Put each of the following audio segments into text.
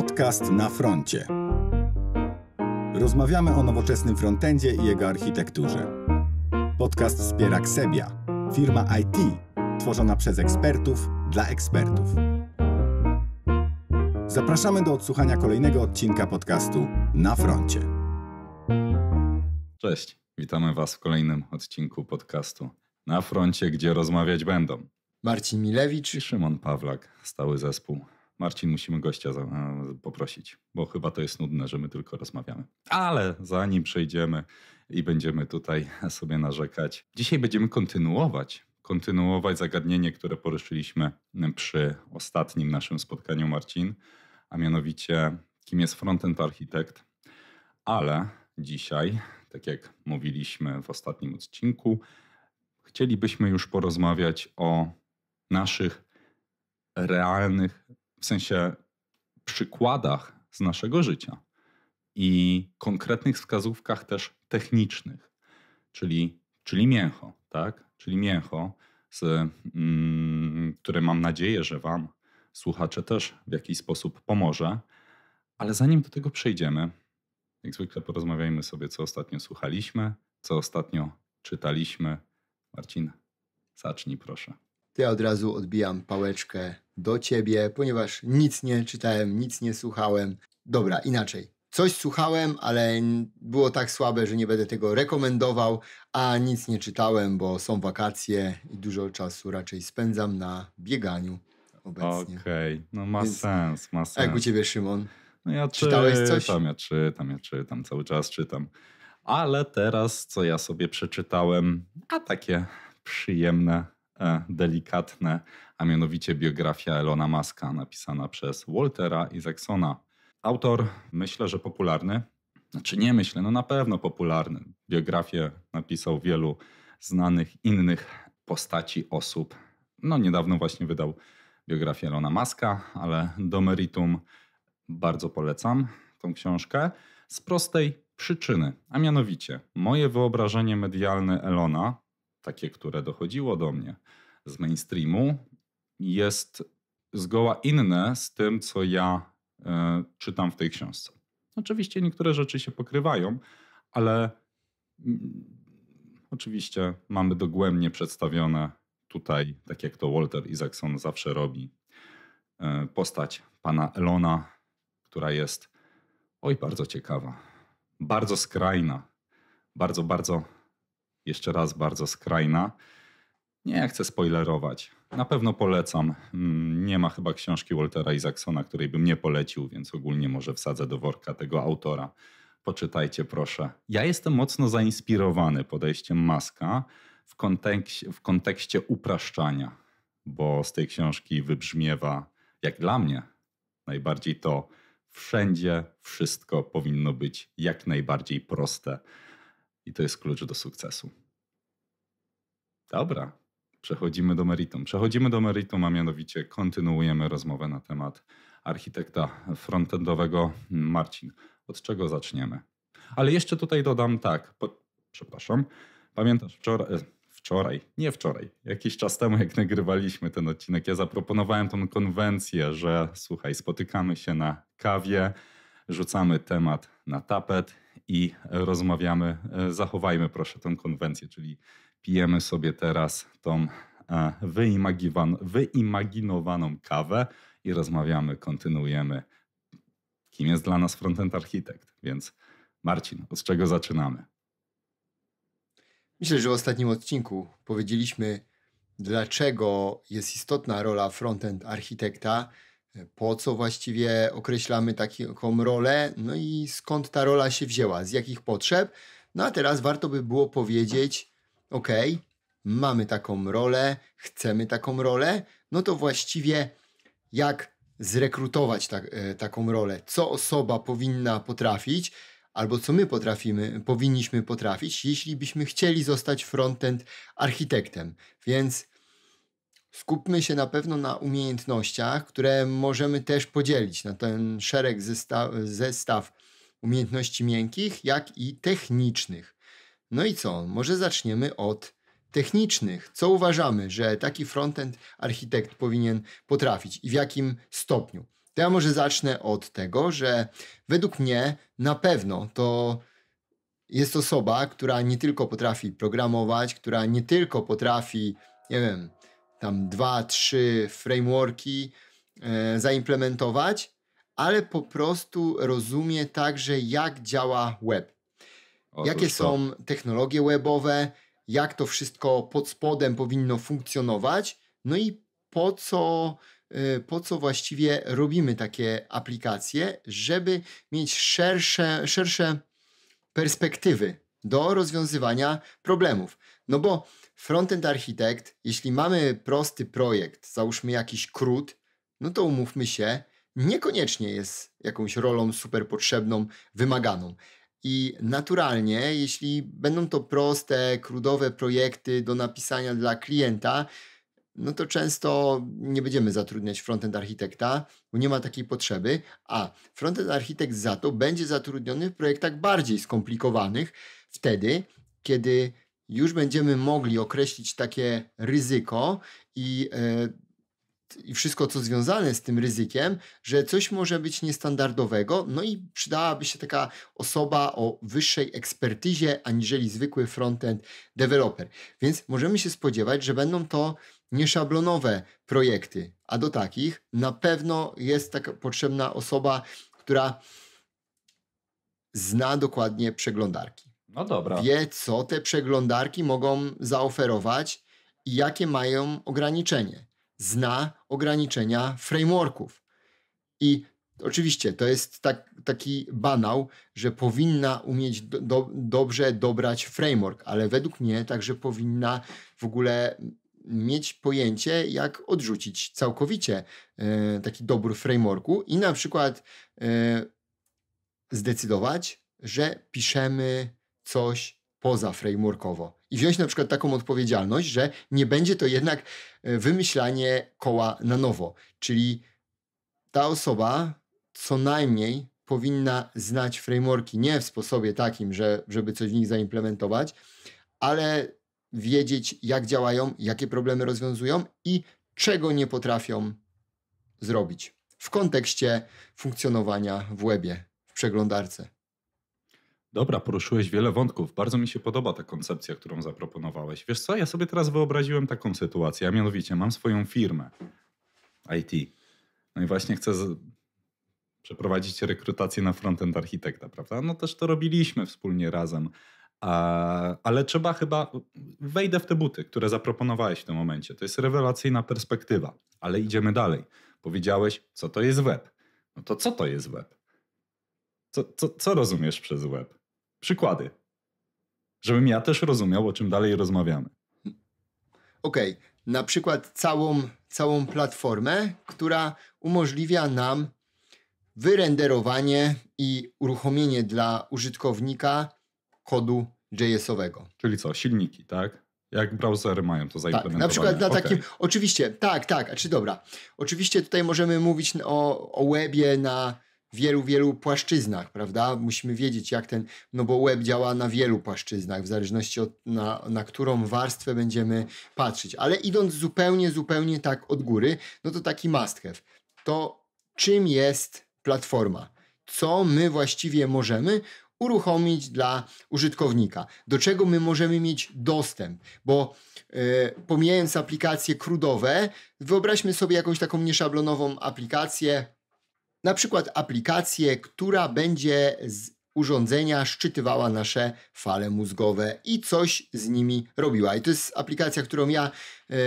Podcast na froncie. Rozmawiamy o nowoczesnym frontendzie i jego architekturze. Podcast wspiera Ksebia, firma IT tworzona przez ekspertów dla ekspertów. Zapraszamy do odsłuchania kolejnego odcinka podcastu Na froncie. Cześć, witamy Was w kolejnym odcinku podcastu Na froncie, gdzie rozmawiać będą Marcin Milewicz i Szymon Pawlak, stały zespół Marcin, musimy gościa za, e, poprosić, bo chyba to jest nudne, że my tylko rozmawiamy. Ale zanim przejdziemy i będziemy tutaj sobie narzekać, dzisiaj będziemy kontynuować kontynuować zagadnienie, które poruszyliśmy przy ostatnim naszym spotkaniu, Marcin, a mianowicie kim jest frontend architekt. Ale dzisiaj, tak jak mówiliśmy w ostatnim odcinku, chcielibyśmy już porozmawiać o naszych realnych w sensie przykładach z naszego życia i konkretnych wskazówkach też technicznych, czyli, czyli mięcho, tak? Czyli mięcho, z, mm, które mam nadzieję, że Wam, słuchacze, też w jakiś sposób pomoże. Ale zanim do tego przejdziemy, jak zwykle porozmawiajmy sobie, co ostatnio słuchaliśmy, co ostatnio czytaliśmy. Marcin, zacznij proszę. Ja od razu odbijam pałeczkę do ciebie, ponieważ nic nie czytałem, nic nie słuchałem. Dobra, inaczej. Coś słuchałem, ale było tak słabe, że nie będę tego rekomendował, a nic nie czytałem, bo są wakacje i dużo czasu raczej spędzam na bieganiu obecnie. Okej, okay. no ma Więc sens, ma sens. Jak u ciebie, Szymon? No ja Czytałeś czytam, coś? ja czytam, ja czytam, cały czas czytam. Ale teraz, co ja sobie przeczytałem, a takie przyjemne, e, delikatne, a mianowicie biografia Elona Muska napisana przez Waltera Isaacsona. Autor myślę, że popularny, znaczy nie myślę, no na pewno popularny. Biografię napisał wielu znanych innych postaci osób. No niedawno właśnie wydał biografię Elona Muska, ale do meritum bardzo polecam tą książkę z prostej przyczyny, a mianowicie moje wyobrażenie medialne Elona, takie, które dochodziło do mnie z mainstreamu, jest zgoła inne z tym, co ja e, czytam w tej książce. Oczywiście niektóre rzeczy się pokrywają, ale mm, oczywiście mamy dogłębnie przedstawione tutaj, tak jak to Walter Isaacson zawsze robi, e, postać pana Elona, która jest oj bardzo ciekawa, bardzo skrajna, bardzo, bardzo, jeszcze raz bardzo skrajna nie chcę spoilerować. Na pewno polecam. Mm, nie ma chyba książki Waltera Isaacsona, której bym nie polecił, więc ogólnie może wsadzę do worka tego autora. Poczytajcie proszę. Ja jestem mocno zainspirowany podejściem Maska w kontekście, w kontekście upraszczania, bo z tej książki wybrzmiewa, jak dla mnie, najbardziej to, wszędzie wszystko powinno być jak najbardziej proste. I to jest klucz do sukcesu. Dobra, przechodzimy do meritum. Przechodzimy do meritum, a mianowicie kontynuujemy rozmowę na temat architekta frontendowego Marcin. Od czego zaczniemy? Ale jeszcze tutaj dodam tak, po, przepraszam, pamiętasz wczoraj, e, wczoraj, nie wczoraj, jakiś czas temu, jak nagrywaliśmy ten odcinek, ja zaproponowałem tą konwencję, że słuchaj, spotykamy się na kawie, rzucamy temat na tapet i rozmawiamy. E, zachowajmy proszę tę konwencję, czyli pijemy sobie teraz tą e, wyimaginowaną kawę i rozmawiamy, kontynuujemy, kim jest dla nas frontend architekt. Więc Marcin, od czego zaczynamy? Myślę, że w ostatnim odcinku powiedzieliśmy, dlaczego jest istotna rola frontend architekta, po co właściwie określamy taką rolę, no i skąd ta rola się wzięła, z jakich potrzeb. No a teraz warto by było powiedzieć, OK, mamy taką rolę, chcemy taką rolę, no to właściwie jak zrekrutować ta, e, taką rolę, co osoba powinna potrafić, albo co my potrafimy, powinniśmy potrafić, jeśli byśmy chcieli zostać frontend architektem. Więc skupmy się na pewno na umiejętnościach, które możemy też podzielić na ten szereg zestaw umiejętności miękkich, jak i technicznych. No i co? Może zaczniemy od technicznych. Co uważamy, że taki frontend architekt powinien potrafić i w jakim stopniu? To ja może zacznę od tego, że według mnie na pewno to jest osoba, która nie tylko potrafi programować, która nie tylko potrafi, nie wiem, tam dwa, trzy frameworki e, zaimplementować, ale po prostu rozumie także, jak działa web jakie są to. technologie webowe, jak to wszystko pod spodem powinno funkcjonować, no i po co, y, po co właściwie robimy takie aplikacje, żeby mieć szersze, szersze perspektywy do rozwiązywania problemów. No bo frontend architekt, jeśli mamy prosty projekt, załóżmy jakiś krót, no to umówmy się, niekoniecznie jest jakąś rolą super potrzebną, wymaganą. I naturalnie, jeśli będą to proste, krudowe projekty do napisania dla klienta, no to często nie będziemy zatrudniać frontend architekta, bo nie ma takiej potrzeby, a frontend architekt za to będzie zatrudniony w projektach bardziej skomplikowanych, wtedy, kiedy już będziemy mogli określić takie ryzyko i e, i wszystko, co związane z tym ryzykiem, że coś może być niestandardowego, no i przydałaby się taka osoba o wyższej ekspertyzie aniżeli zwykły frontend developer. Więc możemy się spodziewać, że będą to nieszablonowe projekty, a do takich na pewno jest taka potrzebna osoba, która zna dokładnie przeglądarki. No dobra. Wie, co te przeglądarki mogą zaoferować i jakie mają ograniczenie zna ograniczenia frameworków. I oczywiście to jest tak, taki banał, że powinna umieć do, do, dobrze dobrać framework, ale według mnie także powinna w ogóle mieć pojęcie, jak odrzucić całkowicie y, taki dobór frameworku i na przykład y, zdecydować, że piszemy coś poza frameworkowo i wziąć na przykład taką odpowiedzialność, że nie będzie to jednak e, wymyślanie koła na nowo. Czyli ta osoba co najmniej powinna znać frameworki nie w sposobie takim, że, żeby coś w nich zaimplementować, ale wiedzieć, jak działają, jakie problemy rozwiązują i czego nie potrafią zrobić w kontekście funkcjonowania w webie, w przeglądarce. Dobra, poruszyłeś wiele wątków. Bardzo mi się podoba ta koncepcja, którą zaproponowałeś. Wiesz co, ja sobie teraz wyobraziłem taką sytuację, a mianowicie mam swoją firmę IT. No i właśnie chcę z... przeprowadzić rekrutację na frontend architekta, prawda? No też to robiliśmy wspólnie razem. Ale trzeba chyba, wejdę w te buty, które zaproponowałeś w tym momencie. To jest rewelacyjna perspektywa, ale idziemy dalej. Powiedziałeś, co to jest web. No to co to jest web? Co, co, co rozumiesz przez web? przykłady, żebym ja też rozumiał, o czym dalej rozmawiamy. Okej, okay. na przykład całą, całą platformę, która umożliwia nam wyrenderowanie i uruchomienie dla użytkownika kodu JS-owego. Czyli co, silniki, tak? Jak browsery mają to zaimplementowane? Tak, na przykład na okay. takim, oczywiście, tak, tak, czy znaczy dobra. Oczywiście tutaj możemy mówić o, o webie na wielu, wielu płaszczyznach, prawda? Musimy wiedzieć, jak ten, no bo web działa na wielu płaszczyznach, w zależności od na, na którą warstwę będziemy patrzeć. Ale idąc zupełnie, zupełnie tak od góry, no to taki must have. To czym jest platforma? Co my właściwie możemy? uruchomić dla użytkownika, do czego my możemy mieć dostęp, bo yy, pomijając aplikacje krudowe, wyobraźmy sobie jakąś taką nieszablonową aplikację, na przykład aplikację, która będzie z urządzenia szczytywała nasze fale mózgowe i coś z nimi robiła. I to jest aplikacja, którą ja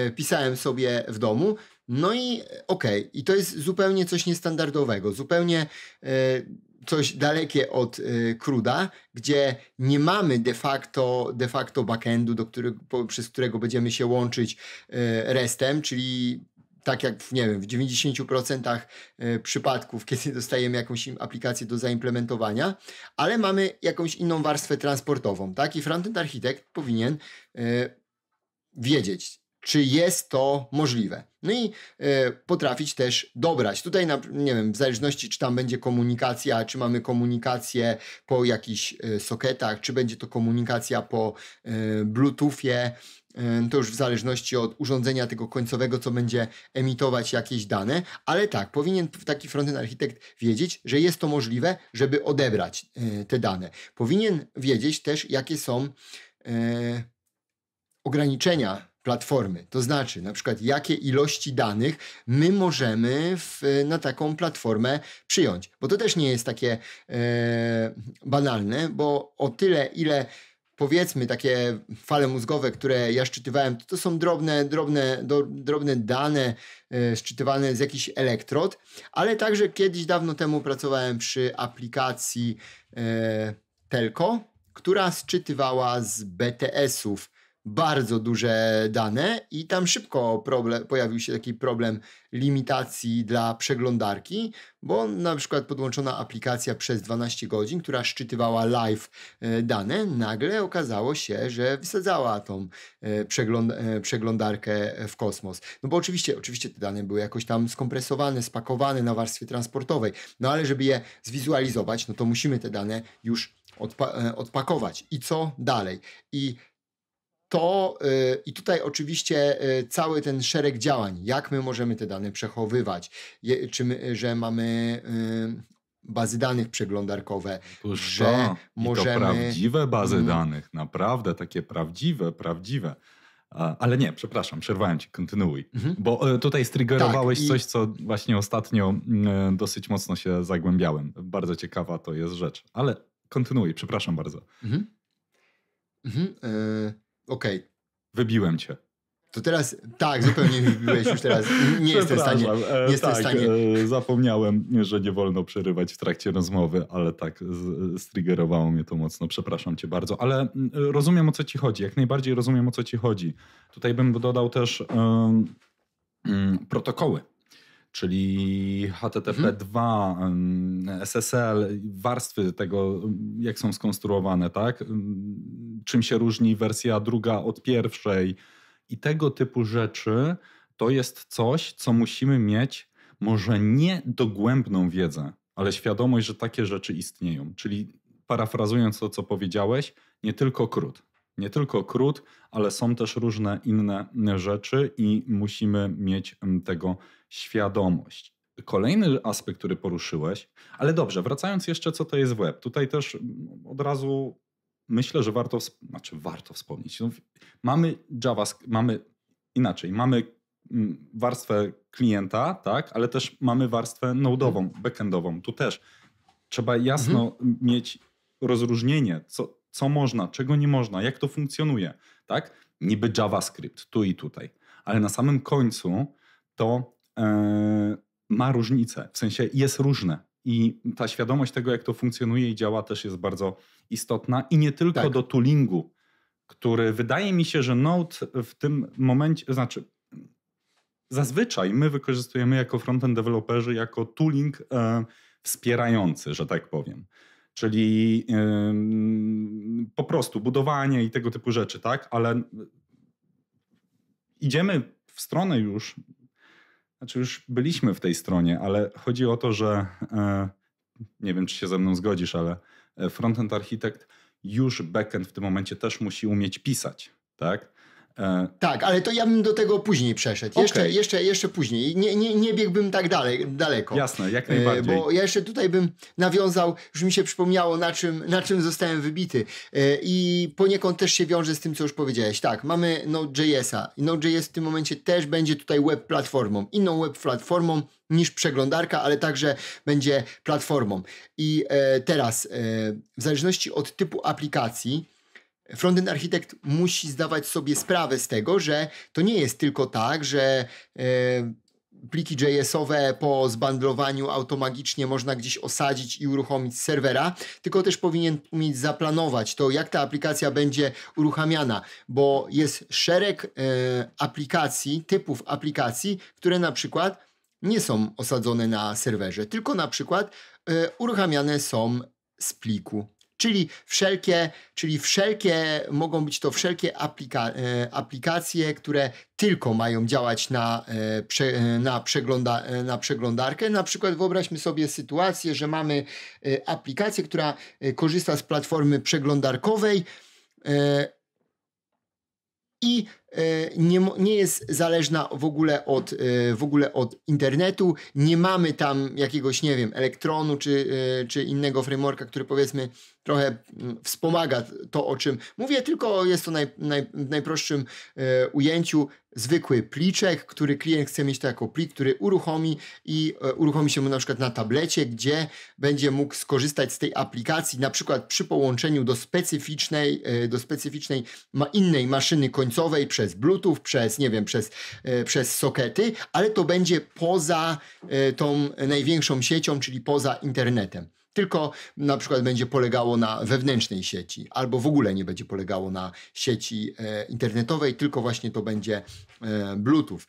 y, pisałem sobie w domu. No i e, okej, okay. i to jest zupełnie coś niestandardowego, zupełnie y, coś dalekie od y, cruda, gdzie nie mamy de facto, de facto backendu, do po, przez którego będziemy się łączyć y, restem, czyli tak jak w, nie wiem, w 90% e, przypadków, kiedy dostajemy jakąś aplikację do zaimplementowania, ale mamy jakąś inną warstwę transportową, tak? I frontend architekt powinien e, wiedzieć, czy jest to możliwe. No i e, potrafić też dobrać. Tutaj, nie wiem, w zależności, czy tam będzie komunikacja, czy mamy komunikację po jakichś soketach, czy będzie to komunikacja po Bluetoothie, to już w zależności od urządzenia tego końcowego, co będzie emitować jakieś dane, ale tak, powinien taki frontend architekt wiedzieć, że jest to możliwe, żeby odebrać e, te dane. Powinien wiedzieć też, jakie są e, ograniczenia platformy. To znaczy, na przykład, jakie ilości danych my możemy w, na taką platformę przyjąć. Bo to też nie jest takie e, banalne, bo o tyle, ile powiedzmy takie fale mózgowe, które ja szczytywałem, to, to są drobne, drobne, do, drobne dane e, szczytywane z jakichś elektrod, ale także kiedyś dawno temu pracowałem przy aplikacji e, Telco, która szczytywała z BTS-ów bardzo duże dane i tam szybko problem, pojawił się taki problem limitacji dla przeglądarki, bo na przykład podłączona aplikacja przez 12 godzin, która szczytywała live e, dane, nagle okazało się, że wysadzała tą e, przegląd e, przeglądarkę w kosmos. No bo oczywiście, oczywiście te dane były jakoś tam skompresowane, spakowane na warstwie transportowej, no ale żeby je zwizualizować, no to musimy te dane już Odpa odpakować i co dalej. I to y, i tutaj oczywiście y, cały ten szereg działań, jak my możemy te dane przechowywać, je, czy my, że mamy y, bazy danych przeglądarkowe, Otóż że to. możemy... to prawdziwe bazy mhm. danych, naprawdę takie prawdziwe, prawdziwe. Ale nie, przepraszam, przerwałem ci, kontynuuj. Mhm. Bo tutaj striggerowałeś tak, i... coś, co właśnie ostatnio dosyć mocno się zagłębiałem. Bardzo ciekawa to jest rzecz, ale kontynuuj, przepraszam bardzo. Mhm. Mhm. Y Okej. Okay. Wybiłem cię. To teraz, tak, zupełnie wybiłeś już teraz. Nie jestem w stanie. Nie e, jestem tak, stanie. E, zapomniałem, że nie wolno przerywać w trakcie rozmowy, ale tak, striggerowało mnie to mocno. Przepraszam cię bardzo, ale mm, rozumiem o co ci chodzi. Jak najbardziej rozumiem o co ci chodzi. Tutaj bym dodał też um, protokoły czyli HTTP2, mhm. SSL, warstwy tego, jak są skonstruowane, tak? Czym się różni wersja druga od pierwszej i tego typu rzeczy, to jest coś, co musimy mieć może nie dogłębną wiedzę, ale świadomość, że takie rzeczy istnieją. Czyli parafrazując to, co powiedziałeś, nie tylko krót nie tylko krót, ale są też różne inne rzeczy i musimy mieć tego świadomość kolejny aspekt, który poruszyłeś, ale dobrze, wracając jeszcze, co to jest web. Tutaj też od razu myślę, że warto, znaczy warto wspomnieć. No, mamy JavaScript, mamy inaczej, mamy warstwę klienta, tak, ale też mamy warstwę nodową, mhm. backendową. Tu też trzeba jasno mhm. mieć rozróżnienie, co, co można, czego nie można, jak to funkcjonuje, tak? Niby JavaScript tu i tutaj, ale na samym końcu to yy, ma różnicę, w sensie jest różne. I ta świadomość tego, jak to funkcjonuje i działa, też jest bardzo istotna. I nie tylko tak. do toolingu, który wydaje mi się, że Node w tym momencie, znaczy zazwyczaj my wykorzystujemy jako frontend deweloperzy, jako tooling e, wspierający, że tak powiem czyli po prostu budowanie i tego typu rzeczy, tak? Ale idziemy w stronę już, znaczy już byliśmy w tej stronie, ale chodzi o to, że e, nie wiem, czy się ze mną zgodzisz, ale e, frontend architekt już backend w tym momencie też musi umieć pisać, tak? E, tak, ale to ja bym do tego później przeszedł. Okay. Jeszcze, jeszcze, jeszcze później. Nie, nie, nie biegłbym tak dalej, daleko. Jasne, jak e, najbardziej. Bo ja jeszcze tutaj bym nawiązał, już mi się przypomniało, na czym, na czym zostałem wybity. E, I poniekąd też się wiąże z tym, co już powiedziałeś. Tak, mamy Node.jsa. Node.js w tym momencie też będzie tutaj web platformą. Inną web platformą niż przeglądarka, ale także będzie platformą. I teraz, w zależności od typu aplikacji, Frontend architekt musi zdawać sobie sprawę z tego, że to nie jest tylko tak, że e, pliki JS-owe po zbandlowaniu automagicznie można gdzieś osadzić i uruchomić z serwera, tylko też powinien umieć zaplanować to, jak ta aplikacja będzie uruchamiana, bo jest szereg e, aplikacji, typów aplikacji, które na przykład nie są osadzone na serwerze, tylko na przykład e, uruchamiane są z pliku. Czyli wszelkie, czyli wszelkie, mogą być to wszelkie aplika e, aplikacje, które tylko mają działać na, e, e, na, przegląda, na przeglądarkę. Na przykład wyobraźmy sobie sytuację, że mamy aplikację, która korzysta z platformy przeglądarkowej i E, nie, nie jest zależna w ogóle, od, e, w ogóle od internetu. Nie mamy tam jakiegoś, nie wiem, elektronu czy, e, czy innego frameworka, który powiedzmy trochę mm, wspomaga to, o czym mówię, tylko jest to naj, naj, w najprostszym ujęciu zwykły pliczek, który klient chce mieć to jako plik, który uruchomi i uruchomi się mu na przykład na tablecie, gdzie będzie mógł skorzystać z tej aplikacji, na przykład przy połączeniu do specyficznej, do specyficznej innej maszyny końcowej, przez Bluetooth, przez, nie wiem, przez, e, przez sokety, ale to będzie poza e, tą największą siecią, czyli poza internetem tylko na przykład będzie polegało na wewnętrznej sieci, albo w ogóle nie będzie polegało na sieci e, internetowej, tylko właśnie to będzie Bluetooth.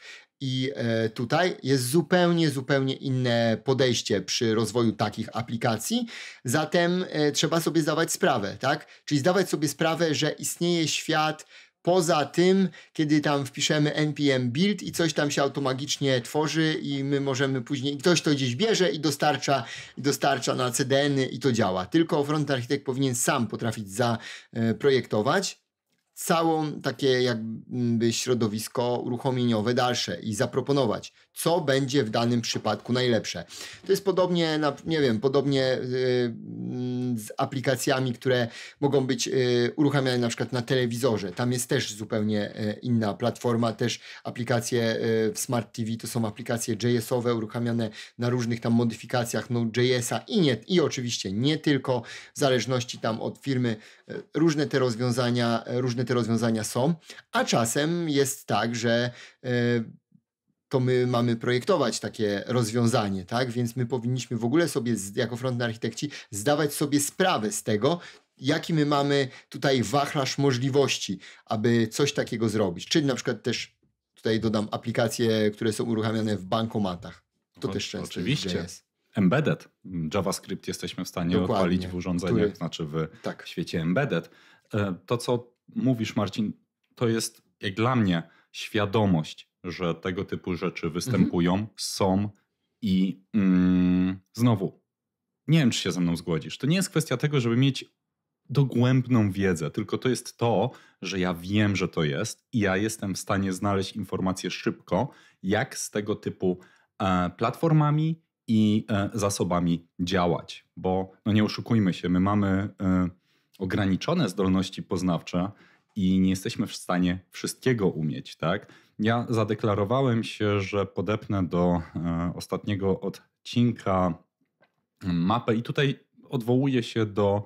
I tutaj jest zupełnie, zupełnie inne podejście przy rozwoju takich aplikacji. Zatem trzeba sobie zdawać sprawę, tak? Czyli zdawać sobie sprawę, że istnieje świat poza tym, kiedy tam wpiszemy npm build i coś tam się automagicznie tworzy i my możemy później, ktoś to gdzieś bierze i dostarcza, i dostarcza na CDN -y i to działa. Tylko front architekt powinien sam potrafić zaprojektować e, całą takie jakby środowisko uruchomieniowe dalsze i zaproponować, co będzie w danym przypadku najlepsze. To jest podobnie, na, nie wiem, podobnie y, mm, z aplikacjami, które mogą być y, uruchamiane na przykład na telewizorze. Tam jest też zupełnie y, inna platforma, też aplikacje w Smart TV to są aplikacje JS-owe uruchamiane na różnych tam modyfikacjach Node.jsa i, nie, i oczywiście nie tylko, w zależności tam od firmy różne te rozwiązania, różne te rozwiązania są, a czasem jest tak, że to my mamy projektować takie rozwiązanie, tak? Więc my powinniśmy w ogóle sobie, jako frontend architekci, zdawać sobie sprawę z tego, jaki my mamy tutaj wachlarz możliwości, aby coś takiego zrobić. Czyli na przykład też tutaj dodam aplikacje, które są uruchamiane w bankomatach. To o, też często Oczywiście. jest. Embedded. JavaScript jesteśmy w stanie Dokładnie. odpalić w urządzeniach, Który... znaczy w tak. świecie embedded. E, to, co mówisz, Marcin, to jest jak dla mnie świadomość że tego typu rzeczy mhm. występują, mhm. są i mm, znowu, nie wiem, czy się ze mną zgodzisz. To nie jest kwestia tego, żeby mieć dogłębną wiedzę, tylko to jest to, że ja wiem, że to jest i ja jestem w stanie znaleźć informacje szybko, jak z tego typu e, platformami i e, zasobami działać. Bo no nie oszukujmy się, my mamy e, ograniczone zdolności poznawcze i nie jesteśmy w stanie wszystkiego umieć, tak? Ja zadeklarowałem się, że podepnę do e, ostatniego odcinka e, mapę i tutaj odwołuję się do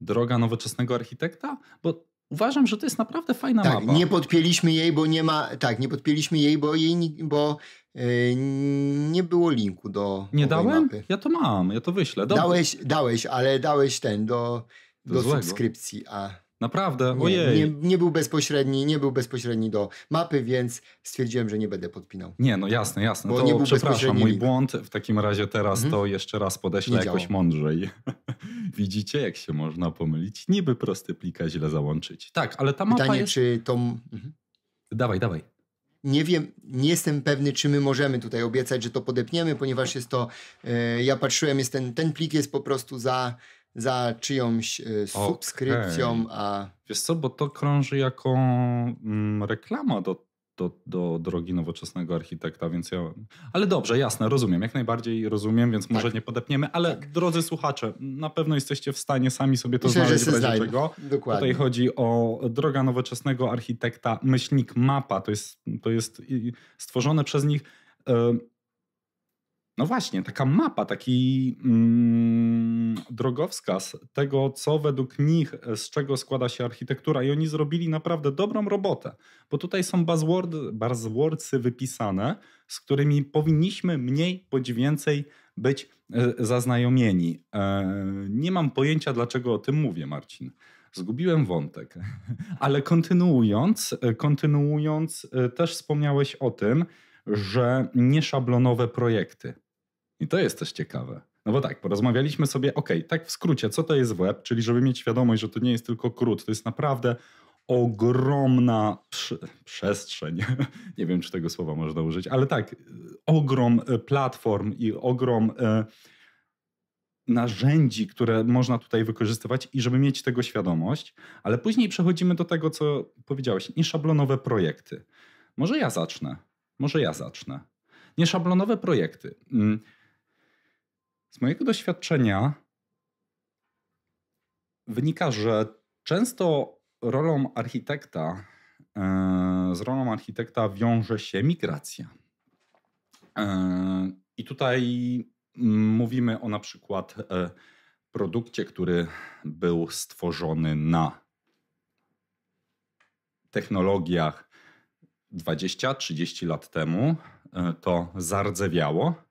Droga Nowoczesnego Architekta, bo uważam, że to jest naprawdę fajna tak, mapa. Nie podpięliśmy jej, bo nie ma. Tak, nie podpięliśmy jej, bo jej bo e, nie było linku do. Nie dałem? Mapy. Ja to mam, ja to wyślę. Dałeś, dałeś, ale dałeś ten do, do, do subskrypcji, a. Naprawdę? Nie, Ojej. Nie, nie, był bezpośredni, nie był bezpośredni do mapy, więc stwierdziłem, że nie będę podpinał. Nie, no jasne, jasne. Bo to nie był przepraszam, mój link. błąd. W takim razie teraz mhm. to jeszcze raz podeślę jakoś mądrzej. Widzicie, jak się można pomylić? Niby prosty plika źle załączyć. Tak, ale ta mapa Pytanie, jest... czy to... Mhm. Dawaj, dawaj. Nie wiem, nie jestem pewny, czy my możemy tutaj obiecać, że to podepniemy, ponieważ jest to... Yy, ja patrzyłem, jest ten, ten plik jest po prostu za za czyjąś e, subskrypcją, okay. a... Wiesz co, bo to krąży jako mm, reklama do, do, do drogi nowoczesnego architekta, więc ja... Ale dobrze, jasne, rozumiem, jak najbardziej rozumiem, więc może tak. nie podepniemy, ale tak. drodzy słuchacze, na pewno jesteście w stanie sami sobie to Myślę, znaleźć w czego. Dokładnie. Tutaj chodzi o droga nowoczesnego architekta, myślnik mapa, to jest, to jest stworzone przez nich no właśnie, taka mapa, taki mm, drogowskaz tego, co według nich, e, z czego składa się architektura, i oni zrobili naprawdę dobrą robotę, bo tutaj są buzzword, buzzwordsy wypisane, z którymi powinniśmy mniej bądź więcej być e, zaznajomieni. E, nie mam pojęcia, dlaczego o tym mówię, Marcin. Zgubiłem wątek. Ale kontynuując, kontynuując, też wspomniałeś o tym, że nieszablonowe projekty. I to jest też ciekawe. No bo tak, porozmawialiśmy sobie, ok, tak w skrócie, co to jest web, czyli żeby mieć świadomość, że to nie jest tylko krót, to jest naprawdę ogromna przestrzeń. nie wiem, czy tego słowa można użyć, ale tak, ogrom e, platform i ogrom e, narzędzi, które można tutaj wykorzystywać i żeby mieć tego świadomość. Ale później przechodzimy do tego, co powiedziałeś, nieszablonowe projekty. Może ja zacznę. Może ja zacznę. Nieszablonowe projekty. Mm, z mojego doświadczenia wynika, że często rolą architekta, e, z rolą architekta wiąże się migracja. E, I tutaj mówimy o na przykład e, produkcie, który był stworzony na technologiach 20-30 lat temu. To zardzewiało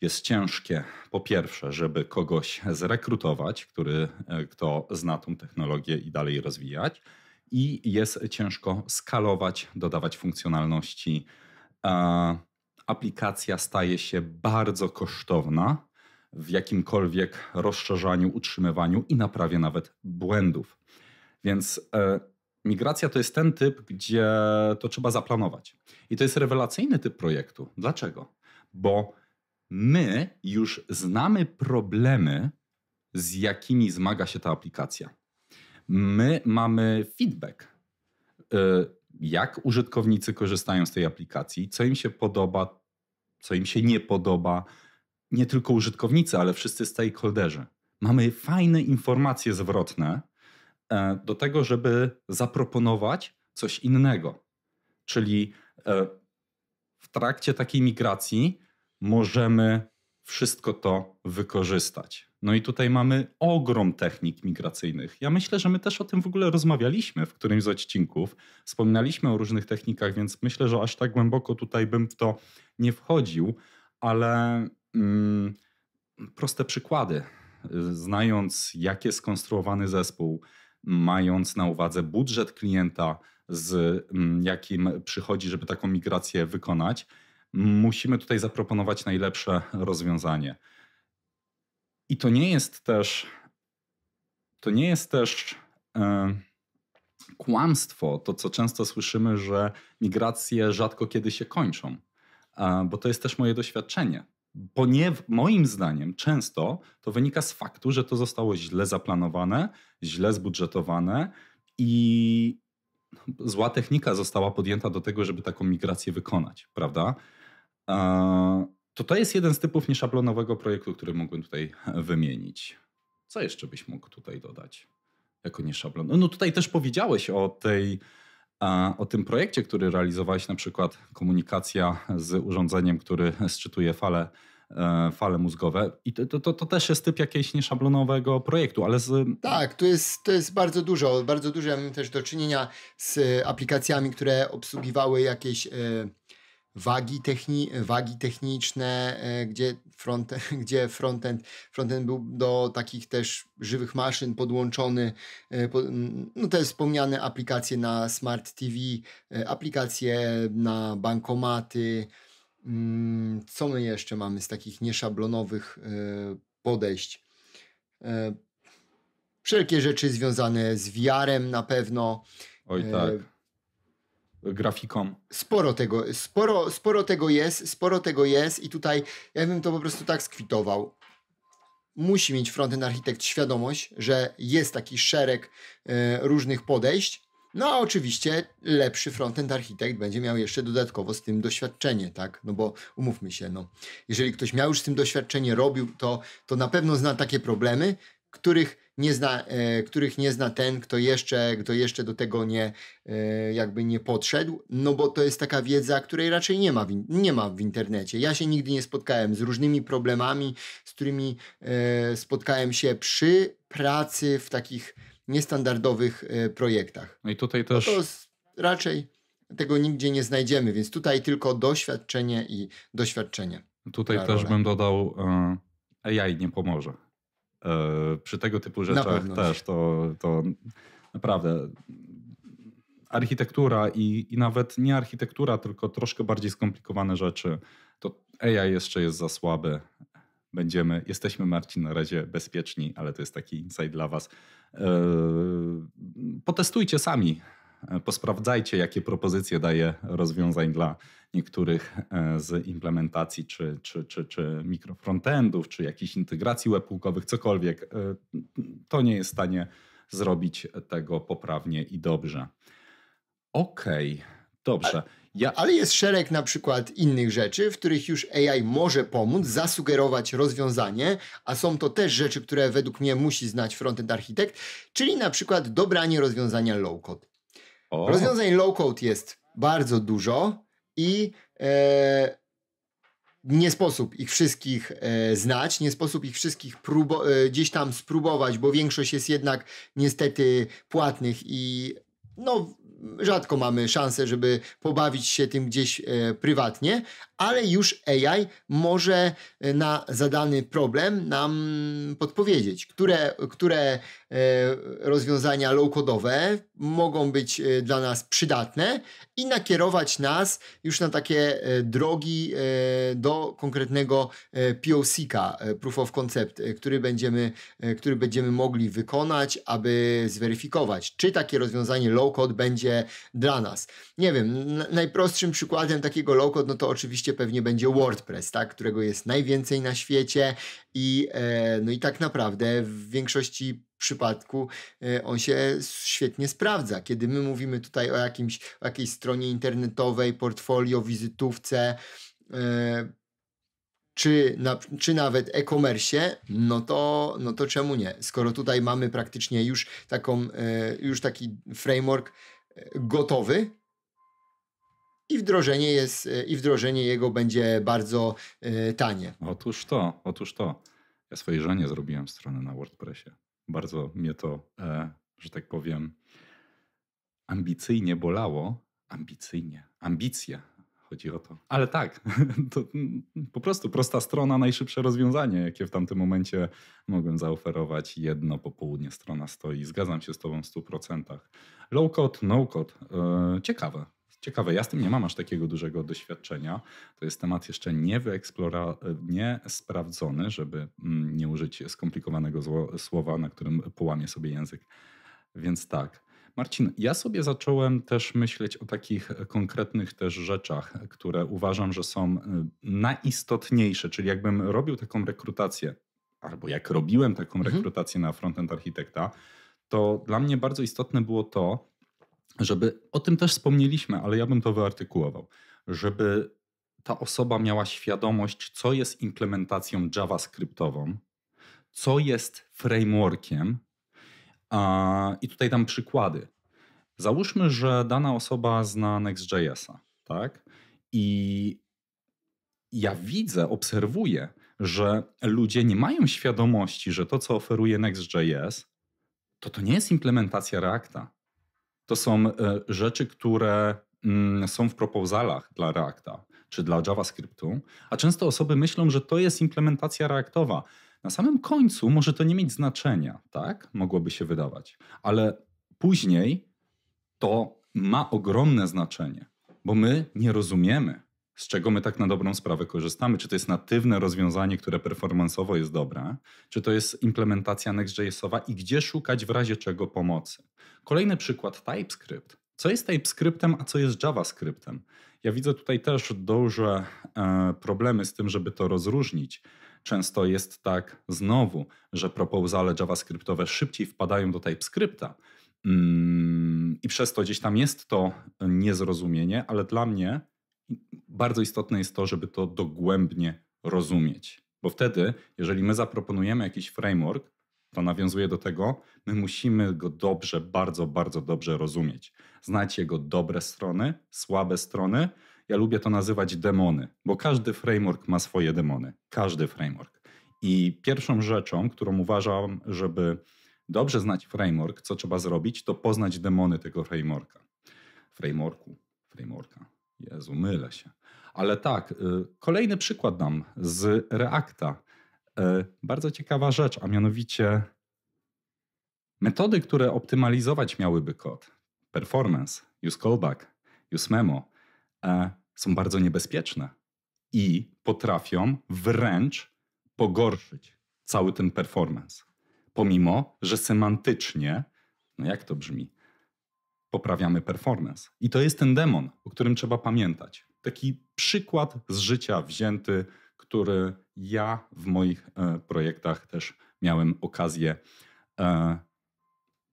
jest ciężkie, po pierwsze, żeby kogoś zrekrutować, który, e, kto zna tą technologię i dalej rozwijać, i jest ciężko skalować, dodawać funkcjonalności. E, aplikacja staje się bardzo kosztowna w jakimkolwiek rozszerzaniu, utrzymywaniu i naprawie nawet błędów. Więc e, migracja to jest ten typ, gdzie to trzeba zaplanować. I to jest rewelacyjny typ projektu. Dlaczego? Bo my już znamy problemy, z jakimi zmaga się ta aplikacja. My mamy feedback, e, jak użytkownicy korzystają z tej aplikacji, co im się podoba, co im się nie podoba. Nie tylko użytkownicy, ale wszyscy stakeholderzy. Mamy fajne informacje zwrotne e, do tego, żeby zaproponować coś innego. Czyli e, w trakcie takiej migracji możemy wszystko to wykorzystać. No i tutaj mamy ogrom technik migracyjnych. Ja myślę, że my też o tym w ogóle rozmawialiśmy w którymś z odcinków. Wspominaliśmy o różnych technikach, więc myślę, że aż tak głęboko tutaj bym w to nie wchodził, ale mm, proste przykłady. Znając, jak jest skonstruowany zespół, mając na uwadze budżet klienta, z mm, jakim przychodzi, żeby taką migrację wykonać, musimy tutaj zaproponować najlepsze rozwiązanie. I to nie jest też, to nie jest też e, kłamstwo, to co często słyszymy, że migracje rzadko kiedy się kończą, bo to jest też moje doświadczenie. Bo nie, moim zdaniem często to wynika z faktu, że to zostało źle zaplanowane, źle zbudżetowane i zła technika została podjęta do tego, żeby taką migrację wykonać, prawda? To to jest jeden z typów nieszablonowego projektu, który mógłbym tutaj e, wymienić. Co jeszcze byś mógł tutaj dodać jako nieszablonowy? No, no tutaj też powiedziałeś o tej o tym projekcie, który realizowałeś, na przykład komunikacja z urządzeniem, który sczytuje fale, e, fale mózgowe. I to, to, to też jest typ jakiegoś nieszablonowego projektu, ale z... Tak, to jest, to jest bardzo dużo. Bardzo dużo ja miałem też do czynienia z aplikacjami, które obsługiwały jakieś... Yy wagi, techni wagi techniczne, e, gdzie, front, gdzie frontend, frontend był do takich też żywych maszyn podłączony. E, no te wspomniane aplikacje na Smart TV, e, aplikacje na bankomaty. Mm, co my jeszcze mamy z takich nieszablonowych podejść? Wszelkie rzeczy związane z wiarem na pewno. Oj tak grafikom. Sporo tego, sporo, sporo tego jest, sporo tego jest i tutaj ja bym to po prostu tak skwitował. Musi mieć frontend architekt świadomość, że jest taki szereg y, różnych podejść, no a oczywiście lepszy frontend architekt będzie miał jeszcze dodatkowo z tym doświadczenie, tak? No bo umówmy się, no, jeżeli ktoś miał już z tym doświadczenie, robił, to, to na pewno zna takie problemy, których nie zna, e, których nie zna ten, kto jeszcze, kto jeszcze do tego nie, e, jakby nie podszedł, no bo to jest taka wiedza, której raczej nie ma, w, nie ma w internecie. Ja się nigdy nie spotkałem z różnymi problemami, z którymi e, spotkałem się przy pracy w takich niestandardowych projektach. No i tutaj no też... No to raczej tego nigdzie nie znajdziemy, więc tutaj tylko doświadczenie i doświadczenie. Tutaj też rolę. bym dodał, AI nie pomoże. E, przy tego typu rzeczach też to, to naprawdę architektura i, i nawet nie architektura, tylko troszkę bardziej skomplikowane rzeczy, to AI jeszcze jest za słaby. Będziemy, jesteśmy Marcin na razie bezpieczni, ale to jest taki insight dla Was. E, potestujcie sami Posprawdzajcie, jakie propozycje daje rozwiązań dla niektórych e, z implementacji, czy, czy, czy, czy mikrofrontendów, czy jakichś integracji webhookowych, cokolwiek. E, to nie jest w stanie zrobić tego poprawnie i dobrze. Okej, okay, dobrze. Ja... Ale jest szereg na przykład innych rzeczy, w których już AI może pomóc, zasugerować rozwiązanie, a są to też rzeczy, które według mnie musi znać frontend architekt, czyli na przykład dobranie rozwiązania low-code. Rozwiązań low-code jest bardzo dużo i e, nie sposób ich wszystkich e, znać, nie sposób ich wszystkich e, gdzieś tam spróbować, bo większość jest jednak niestety płatnych i no, rzadko mamy szansę, żeby pobawić się tym gdzieś e, prywatnie, ale już AI może e, na zadany problem nam podpowiedzieć, które, które e, rozwiązania low-codowe mogą być e, dla nas przydatne i nakierować nas już na takie drogi do konkretnego POC-ka, Proof of Concept, który będziemy, który będziemy mogli wykonać, aby zweryfikować, czy takie rozwiązanie low-code będzie dla nas. Nie wiem, najprostszym przykładem takiego low-code, no to oczywiście pewnie będzie WordPress, tak, którego jest najwięcej na świecie i e, no i tak naprawdę w większości przypadku e, on się świetnie sprawdza. Kiedy my mówimy tutaj o, jakimś, o jakiejś stronie internetowej, portfolio, wizytówce, e, czy, na, czy nawet e-commerce, no to, no to czemu nie? Skoro tutaj mamy praktycznie już, taką, już taki framework gotowy, i wdrożenie, jest, i wdrożenie jego będzie bardzo e, tanie. Otóż to, otóż to. Ja swojej żonie zrobiłem stronę na WordPressie. Bardzo mnie to, e, że tak powiem, ambicyjnie bolało. Ambicyjnie, ambicje, chodzi o to. Ale tak, to mm, po prostu prosta strona, najszybsze rozwiązanie, jakie w tamtym momencie mogłem zaoferować. Jedno popołudnie strona stoi. Zgadzam się z Tobą w 100%. Low code, no code. E, ciekawe. Ciekawe, ja z tym nie mam aż takiego dużego doświadczenia. To jest temat jeszcze nie nie sprawdzony, żeby mm, nie użyć skomplikowanego słowa, na którym połamie sobie język. Więc tak. Marcin, ja sobie zacząłem też myśleć o takich konkretnych też rzeczach, które uważam, że są y, najistotniejsze, czyli jakbym robił taką rekrutację, albo jak robiłem taką mhm. rekrutację na frontend architekta, to dla mnie bardzo istotne było to, żeby o tym też wspomnieliśmy, ale ja bym to wyartykułował, żeby ta osoba miała świadomość, co jest implementacją JavaScriptową, co jest frameworkiem. I tutaj dam przykłady. Załóżmy, że dana osoba zna Next.jsa, tak? I ja widzę, obserwuję, że ludzie nie mają świadomości, że to, co oferuje Next.js, to to nie jest implementacja Reacta to są e, rzeczy, które mm, są w propozalach dla Reacta czy dla JavaScriptu, a często osoby myślą, że to jest implementacja Reactowa. Na samym końcu może to nie mieć znaczenia, tak? Mogłoby się wydawać, ale później to ma ogromne znaczenie, bo my nie rozumiemy, z czego my tak na dobrą sprawę korzystamy. Czy to jest natywne rozwiązanie, które performanceowo jest dobre, czy to jest implementacja Next.jsowa i gdzie szukać w razie czego pomocy. Kolejny przykład TypeScript. Co jest TypeScriptem, a co jest JavaScriptem? Ja widzę tutaj też duże e, problemy z tym, żeby to rozróżnić. Często jest tak znowu, że proposal'e JavaScriptowe szybciej wpadają do TypeScripta. Mm, I przez to gdzieś tam jest to niezrozumienie, ale dla mnie bardzo istotne jest to, żeby to dogłębnie rozumieć, bo wtedy, jeżeli my zaproponujemy jakiś framework, to nawiązuje do tego, my musimy go dobrze, bardzo, bardzo dobrze rozumieć. Znać jego dobre strony, słabe strony. Ja lubię to nazywać demony, bo każdy framework ma swoje demony. Każdy framework. I pierwszą rzeczą, którą uważam, żeby dobrze znać framework, co trzeba zrobić, to poznać demony tego frameworka. Frameworku, frameworka. Jezu, mylę się. Ale tak, y, kolejny przykład dam z Reacta. Y, bardzo ciekawa rzecz, a mianowicie metody, które optymalizować miałyby kod. Performance, use callback, use memo e, są bardzo niebezpieczne i potrafią wręcz pogorszyć cały ten performance. Pomimo, że semantycznie, no jak to brzmi, poprawiamy performance. I to jest ten demon, o którym trzeba pamiętać. Taki przykład z życia wzięty, który ja w moich e, projektach też miałem okazję e,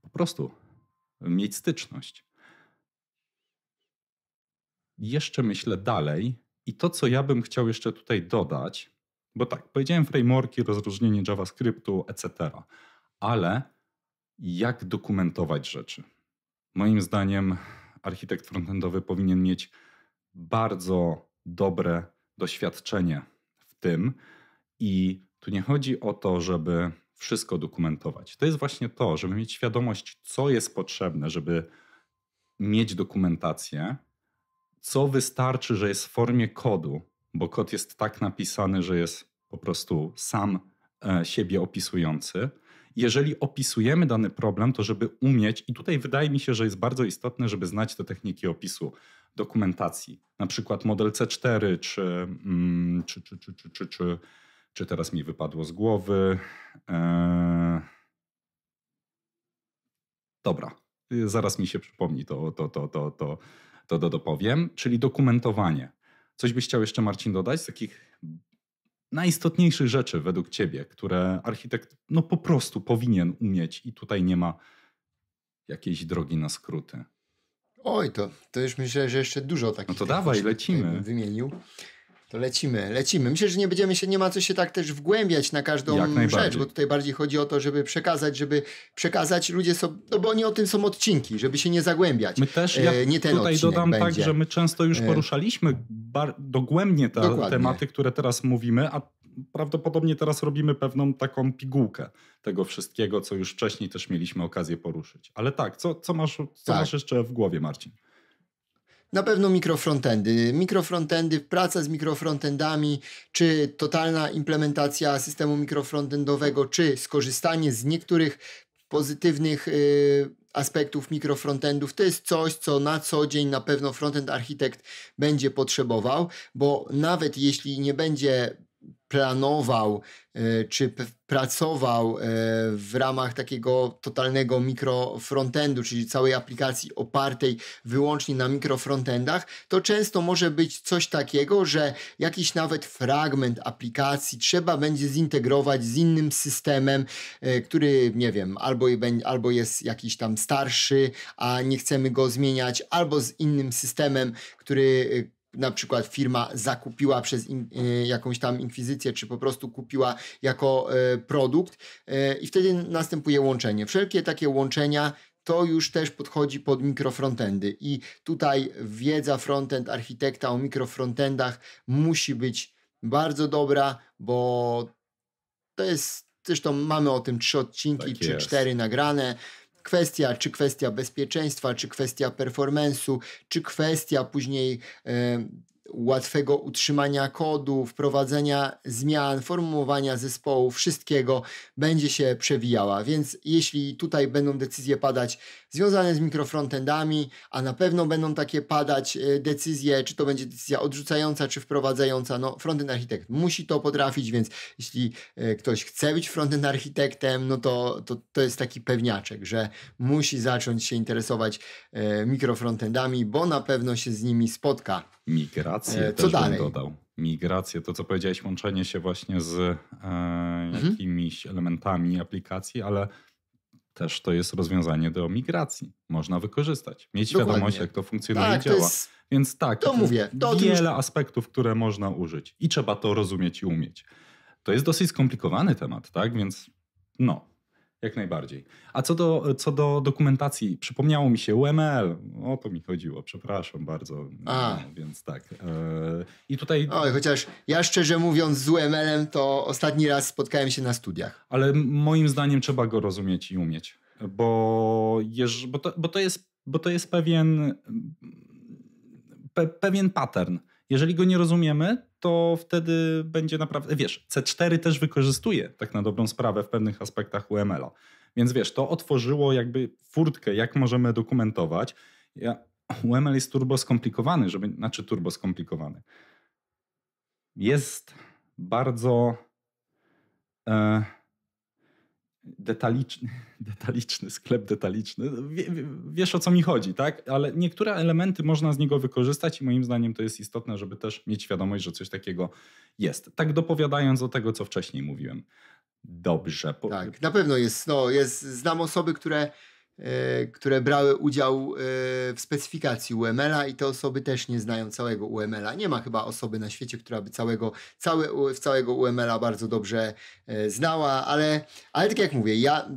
po prostu mieć styczność. Jeszcze myślę dalej i to, co ja bym chciał jeszcze tutaj dodać, bo tak, powiedziałem frameworki, rozróżnienie JavaScriptu, etc., ale jak dokumentować rzeczy? Moim zdaniem architekt frontendowy powinien mieć bardzo dobre doświadczenie w tym i tu nie chodzi o to, żeby wszystko dokumentować. To jest właśnie to, żeby mieć świadomość, co jest potrzebne, żeby mieć dokumentację, co wystarczy, że jest w formie kodu, bo kod jest tak napisany, że jest po prostu sam e, siebie opisujący jeżeli opisujemy dany problem, to żeby umieć, i tutaj wydaje mi się, że jest bardzo istotne, żeby znać te techniki opisu dokumentacji, na przykład model C4, czy, mm, czy, czy, czy, czy, czy, czy, czy teraz mi wypadło z głowy. Eee... Dobra, zaraz mi się przypomni, to, to, to, to, to, to, to dopowiem, czyli dokumentowanie. Coś byś chciał jeszcze, Marcin, dodać z takich najistotniejszych rzeczy według ciebie, które architekt no po prostu powinien umieć i tutaj nie ma jakiejś drogi na skróty? Oj, to, to już myślę, że jeszcze dużo takich. No to dawaj, lecimy. Wymienił. To lecimy, lecimy. Myślę, że nie będziemy się, nie ma co się tak też wgłębiać na każdą rzecz, bo tutaj bardziej chodzi o to, żeby przekazać, żeby przekazać ludzie, so, no bo nie o tym są odcinki, żeby się nie zagłębiać. My też, e, ja e, nie ten tutaj dodam tak, będzie. tak, że my często już e. poruszaliśmy bar- dogłębnie te Dokładnie. tematy, które teraz mówimy, a prawdopodobnie teraz robimy pewną taką pigułkę tego wszystkiego, co już wcześniej też mieliśmy okazję poruszyć. Ale tak, co, co, masz, co tak. masz jeszcze w głowie, Marcin? Na pewno mikrofrontendy. Mikrofrontendy, praca z mikrofrontendami, czy totalna implementacja systemu mikrofrontendowego, czy skorzystanie z niektórych pozytywnych yy, aspektów mikrofrontendów to jest coś, co na co dzień na pewno frontend architekt będzie potrzebował, bo nawet jeśli nie będzie planował e, czy pracował e, w ramach takiego totalnego mikrofrontendu, czyli całej aplikacji opartej wyłącznie na mikrofrontendach, to często może być coś takiego, że jakiś nawet fragment aplikacji trzeba będzie zintegrować z innym systemem, e, który nie wiem, albo, albo jest jakiś tam starszy, a nie chcemy go zmieniać, albo z innym systemem, który na przykład firma zakupiła przez in, e, jakąś tam inkwizycję, czy po prostu kupiła jako e, produkt e, i wtedy następuje łączenie. Wszelkie takie łączenia to już też podchodzi pod mikrofrontendy i tutaj wiedza frontend architekta o mikrofrontendach musi być bardzo dobra, bo to jest, zresztą mamy o tym trzy odcinki tak czy cztery nagrane, kwestia, czy kwestia bezpieczeństwa, czy kwestia performance'u, czy kwestia później łatwego utrzymania kodu, wprowadzenia zmian, formułowania zespołu, wszystkiego będzie się przewijała. Więc jeśli tutaj będą decyzje padać związane z mikrofrontendami, a na pewno będą takie padać e, decyzje, czy to będzie decyzja odrzucająca, czy wprowadzająca, no frontend architekt musi to potrafić, więc jeśli e, ktoś chce być frontend architektem, no to, to, to jest taki pewniaczek, że musi zacząć się interesować e, mikrofrontendami, bo na pewno się z nimi spotka. Migrację e, co też dalej? bym dodał. Migrację, to co powiedziałeś, łączenie się właśnie z e, mhm. jakimiś mhm. elementami aplikacji, ale też to jest rozwiązanie do migracji. Można wykorzystać, mieć Dokładnie. świadomość, jak to funkcjonuje tak, i działa. Jest, Więc tak, to mówię, to wiele już... aspektów, które można użyć i trzeba to rozumieć i umieć. To jest dosyć skomplikowany temat, tak? Więc no, jak najbardziej. A co do, co do dokumentacji, przypomniało mi się UML. O to mi chodziło, przepraszam bardzo. A. No, więc tak. E, I tutaj. Oj, chociaż ja szczerze mówiąc, z UML-em to ostatni raz spotkałem się na studiach. Ale moim zdaniem trzeba go rozumieć i umieć, bo, jeż, bo, to, bo, to, jest, bo to jest pewien, pe, pewien pattern. Jeżeli go nie rozumiemy, to wtedy będzie naprawdę. Wiesz, C4 też wykorzystuje tak na dobrą sprawę w pewnych aspektach UML-a. Więc wiesz, to otworzyło jakby furtkę, jak możemy dokumentować. Ja, UML jest turbo skomplikowany, żeby, znaczy turbo skomplikowany. Jest bardzo. E, detaliczny, detaliczny sklep detaliczny. wiesz o co mi chodzi, tak? Ale niektóre elementy można z niego wykorzystać i moim zdaniem to jest istotne, żeby też mieć świadomość, że coś takiego jest. Tak dopowiadając do tego, co wcześniej mówiłem. Dobrze. Tak, na pewno jest. No, jest znam osoby, które E, które brały udział e, w specyfikacji UML-a i te osoby też nie znają całego UML-a. Nie ma chyba osoby na świecie, która by całego, cały, całego UML-a bardzo dobrze e, znała, ale, ale tak jak mówię, ja,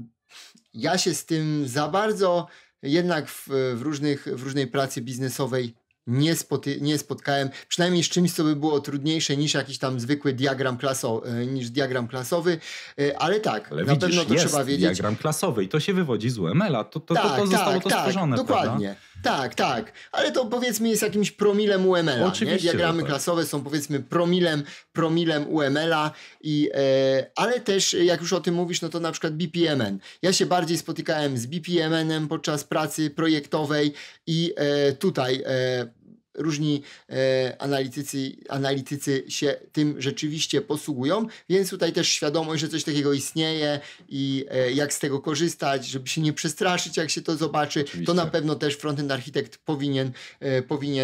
ja się z tym za bardzo jednak w, w różnych, w różnej pracy biznesowej nie, spoty- nie spotkałem, przynajmniej z czymś, co by było trudniejsze niż jakiś tam zwykły diagram klasowy, e, niż diagram klasowy, e, ale tak, ale na widzisz, pewno to jest trzeba wiedzieć. diagram klasowy i to się wywodzi z UML-a, to, to, tak, to, to tak, tak, zostało tak, stworzone, dokładnie. Prawda? Tak, tak, ale to powiedzmy jest jakimś promilem UML-a, Oczywiście, nie? diagramy tak. klasowe są powiedzmy promilem, promilem UML-a, i, e, ale też jak już o tym mówisz, no to na przykład BPMN. Ja się bardziej spotykałem z BPMN-em podczas pracy projektowej i e, tutaj e, różni e, analitycy, analitycy się tym rzeczywiście posługują, więc tutaj też świadomość, że coś takiego istnieje i e, jak z tego korzystać, żeby się nie przestraszyć, jak się to zobaczy, Oczywiście. to na pewno też frontend architekt powinien, e, powinien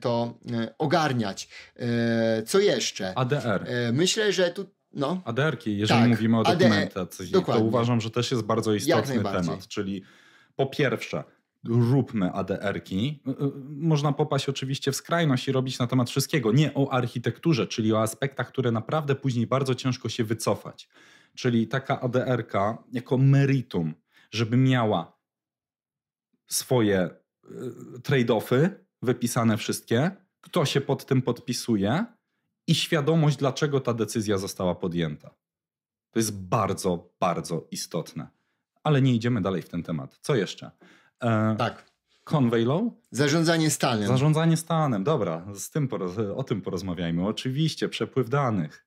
to ogarniać. Co jeszcze? ADR. Myślę, że tu no. ADR-ki, jeżeli tak, mówimy o dokumentacji, ADR, to uważam, że też jest bardzo istotny temat. Czyli po pierwsze, róbmy ADR-ki. Y, y, można popaść oczywiście w skrajność i robić na temat wszystkiego, nie o architekturze, czyli o aspektach, które naprawdę później bardzo ciężko się wycofać. Czyli taka ADR-ka jako meritum, żeby miała swoje y, trade-offy wypisane wszystkie, kto się pod tym podpisuje i świadomość, dlaczego ta decyzja została podjęta. To jest bardzo, bardzo istotne. Ale nie idziemy dalej w ten temat. Co jeszcze? E, tak. Conway Law? Zarządzanie stanem. Zarządzanie stanem, dobra, z tym o tym porozmawiajmy. Oczywiście, przepływ danych.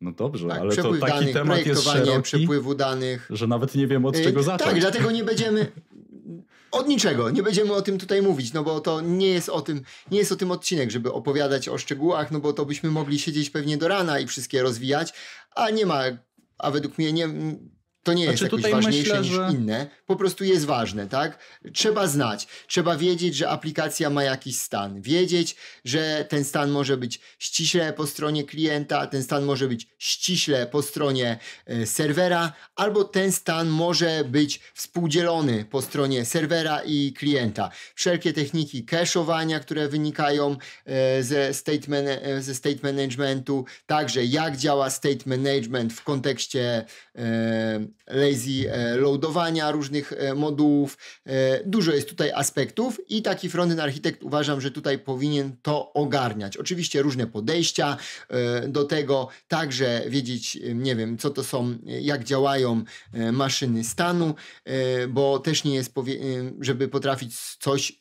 No dobrze, tak, ale to taki danych, temat jest szeroki, przepływu danych. że nawet nie wiem od e, czego tak, zacząć. Tak, dlatego nie będziemy od niczego, nie będziemy o tym tutaj mówić, no bo to nie jest o tym, nie jest o tym odcinek, żeby opowiadać o szczegółach, no bo to byśmy mogli siedzieć pewnie do rana i wszystkie rozwijać, a nie ma, a według mnie nie, to nie znaczy, jest znaczy, jakoś ważniejsze myślę, niż że... inne, po prostu jest ważne, tak? Trzeba znać, trzeba wiedzieć, że aplikacja ma jakiś stan, wiedzieć, że ten stan może być ściśle po stronie klienta, ten stan może być ściśle po stronie y, serwera, albo ten stan może być współdzielony po stronie serwera i klienta. Wszelkie techniki cache'owania, które wynikają y, ze state, man, e, ze state managementu, także jak działa state management w kontekście lazy e, loadowania różnych e, modułów. E, dużo jest tutaj aspektów i taki frontend architekt uważam, że tutaj powinien to ogarniać. Oczywiście różne podejścia do tego, także wiedzieć, nie wiem, co to są, jak działają maszyny stanu, bo też nie jest, żeby potrafić coś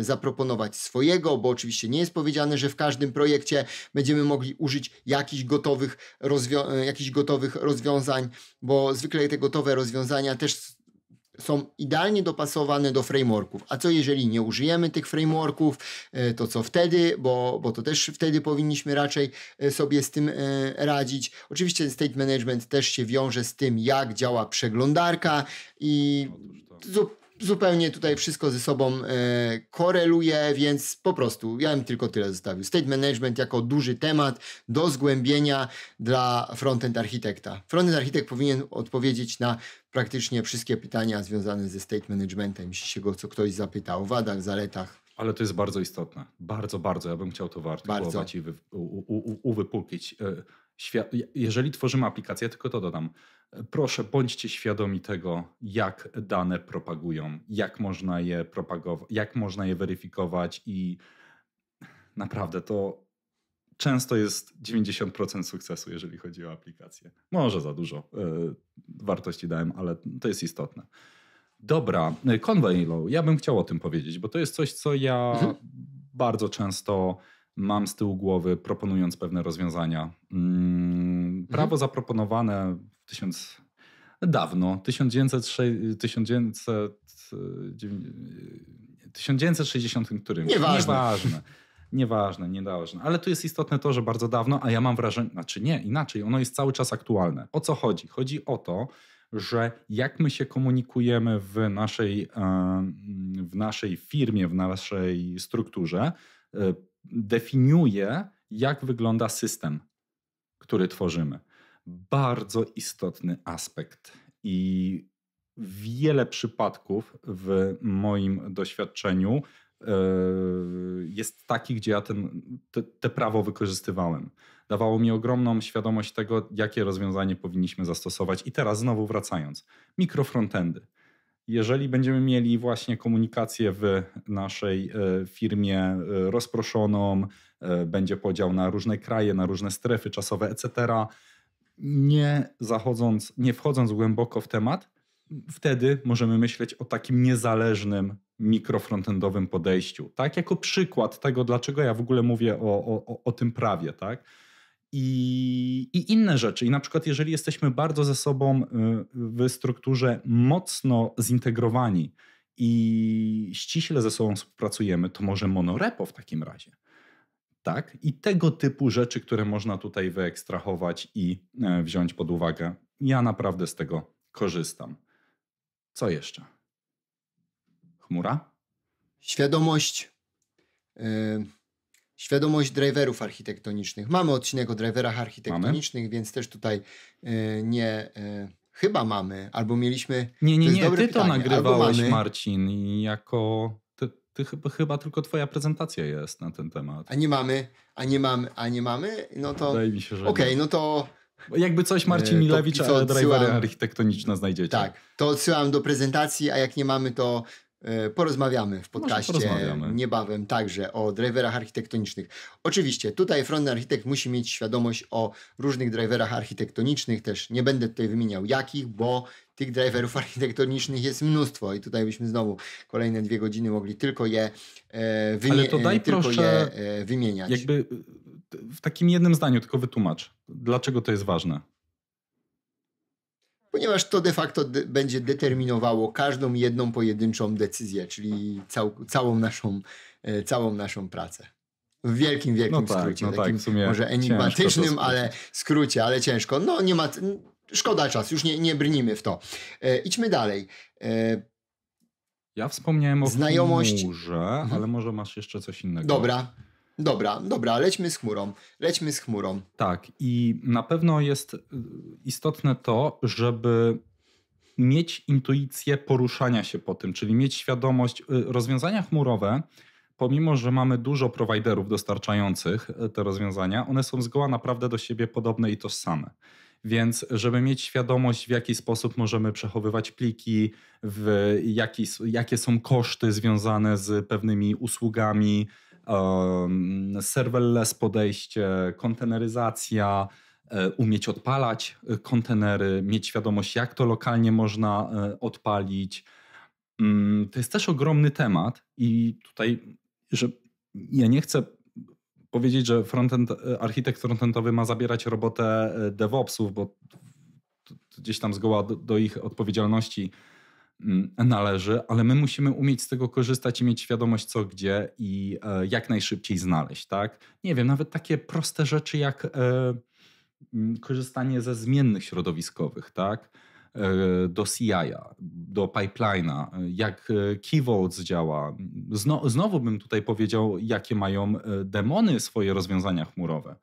zaproponować swojego, bo oczywiście nie jest powiedziane, że w każdym projekcie będziemy mogli użyć jakichś gotowych, rozwią jakichś gotowych rozwiązań, bo zwykle zwykle te gotowe rozwiązania też są idealnie dopasowane do frameworków. A co jeżeli nie użyjemy tych frameworków, e, to co wtedy, bo, bo to też wtedy powinniśmy raczej e, sobie z tym e, radzić. Oczywiście state management też się wiąże z tym, jak działa przeglądarka i zupełnie tutaj wszystko ze sobą e, koreluje, więc po prostu ja bym tylko tyle zostawił. State management jako duży temat do zgłębienia dla frontend architekta. Frontend architekt powinien odpowiedzieć na praktycznie wszystkie pytania związane ze state managementem, jeśli się go co ktoś zapyta o wadach, zaletach. Ale to jest bardzo istotne. Bardzo, bardzo. Ja bym chciał to wartościować i uwypuklić. E, jeżeli tworzymy aplikację, tylko to dodam, proszę bądźcie świadomi tego, jak dane propagują, jak można je propagować, jak można je weryfikować i naprawdę to często jest 90% sukcesu, jeżeli chodzi o aplikację. Może za dużo e, wartości dałem, ale to jest istotne. Dobra, e, Conway Law, ja bym chciał o tym powiedzieć, bo to jest coś, co ja mhm. bardzo często mam z tyłu głowy, proponując pewne rozwiązania. Mm, prawo mhm. zaproponowane w 1000 dawno, 1906, 1960 którymś. Nieważne. Nieważne. Nieważne, nieważne. Ale tu jest istotne to, że bardzo dawno, a ja mam wrażenie, znaczy nie, inaczej, ono jest cały czas aktualne. O co chodzi? Chodzi o to, że jak my się komunikujemy w naszej, w naszej firmie, w naszej strukturze, y, definiuje, jak wygląda system, który tworzymy. Bardzo istotny aspekt i wiele przypadków w moim doświadczeniu e, jest takich, gdzie ja ten, te, te, prawo wykorzystywałem. Dawało mi ogromną świadomość tego, jakie rozwiązanie powinniśmy zastosować. I teraz znowu wracając, mikrofrontendy. Jeżeli będziemy mieli właśnie komunikację w naszej e, firmie e, rozproszoną, e, będzie podział na różne kraje, na różne strefy czasowe, etc., nie zachodząc, nie wchodząc głęboko w temat, wtedy możemy myśleć o takim niezależnym mikrofrontendowym podejściu. Tak, jako przykład tego, dlaczego ja w ogóle mówię o, o, o tym prawie, tak? i, i, inne rzeczy. I na przykład, jeżeli jesteśmy bardzo ze sobą y, w strukturze mocno zintegrowani i ściśle ze sobą współpracujemy, to może monorepo w takim razie. Tak? I tego typu rzeczy, które można tutaj wyekstrahować i e, wziąć pod uwagę. Ja naprawdę z tego korzystam. Co jeszcze? Chmura? Świadomość. Yy świadomość driverów architektonicznych. Mamy odcinek o driverach architektonicznych, mamy? więc też tutaj y, nie. Y, chyba mamy, albo mieliśmy. Nie, nie, nie, ty pytanie. to nagrywałeś, Marcin, jako. Ty, ty chyba, chyba, tylko twoja prezentacja jest na ten temat. A nie mamy, a nie mamy, a nie mamy? No to. Wydaje mi się, że. Okej, okay, no to. Jakby coś e, Marcin Milewicz, ale drivery architektoniczne znajdziecie. Tak, to odsyłam do prezentacji, a jak nie mamy, to E, porozmawiamy w podcaście porozmawiamy. niebawem także o driverach architektonicznych. Oczywiście tutaj frontend architekt musi mieć świadomość o różnych driverach architektonicznych też. Nie będę tutaj wymieniał jakich, bo tych driverów architektonicznych jest mnóstwo i tutaj byśmy znowu kolejne dwie godziny mogli tylko je, e, wymi- Ale to daj e, tylko proszę, je e, wymieniać. Jakby e, w takim jednym zdaniu tylko wytłumacz, dlaczego to jest ważne ponieważ to de facto de będzie determinowało każdą jedną pojedynczą decyzję, czyli cał całą, naszą, e, całą naszą pracę. W wielkim, wielkim no tak, skrócie. No takim tak, może enigmatycznym, ale skrócie, ale ciężko. No nie ma. Szkoda czas, już nie, nie brnijmy w to. E, idźmy dalej. E, ja wspomniałem o znajomości. chmurze, mhm. ale może masz jeszcze coś innego. Dobra. Dobra, dobra, lećmy z chmurą. Lećmy z chmurą. Tak, i na pewno jest y, istotne to, żeby mieć intuicję poruszania się po tym, czyli mieć świadomość y, rozwiązania chmurowe. Pomimo, że mamy dużo prowajderów dostarczających y, te rozwiązania, one są zgoła naprawdę do siebie podobne i tożsame. Więc, żeby mieć świadomość, w jaki sposób możemy przechowywać pliki, w jaki, jakie są koszty związane z pewnymi usługami, serverless podejście, konteneryzacja, e, umieć odpalać e, kontenery, mieć świadomość, jak to lokalnie można e, odpalić. Mm, to jest też ogromny temat i tutaj, że ja nie chcę powiedzieć, że frontend, architekt frontendowy ma zabierać robotę DevOpsów, bo gdzieś tam zgoła do, do ich odpowiedzialności Mm, należy, ale my musimy umieć z tego korzystać i mieć świadomość co gdzie i e, jak najszybciej znaleźć, tak? Nie wiem, nawet takie proste rzeczy jak e, mm, korzystanie ze zmiennych środowiskowych, tak? E, do CI, do pipelina, jak Keyvotes działa. znowu bym tutaj powiedział, jakie mają demony swoje rozwiązania chmurowe.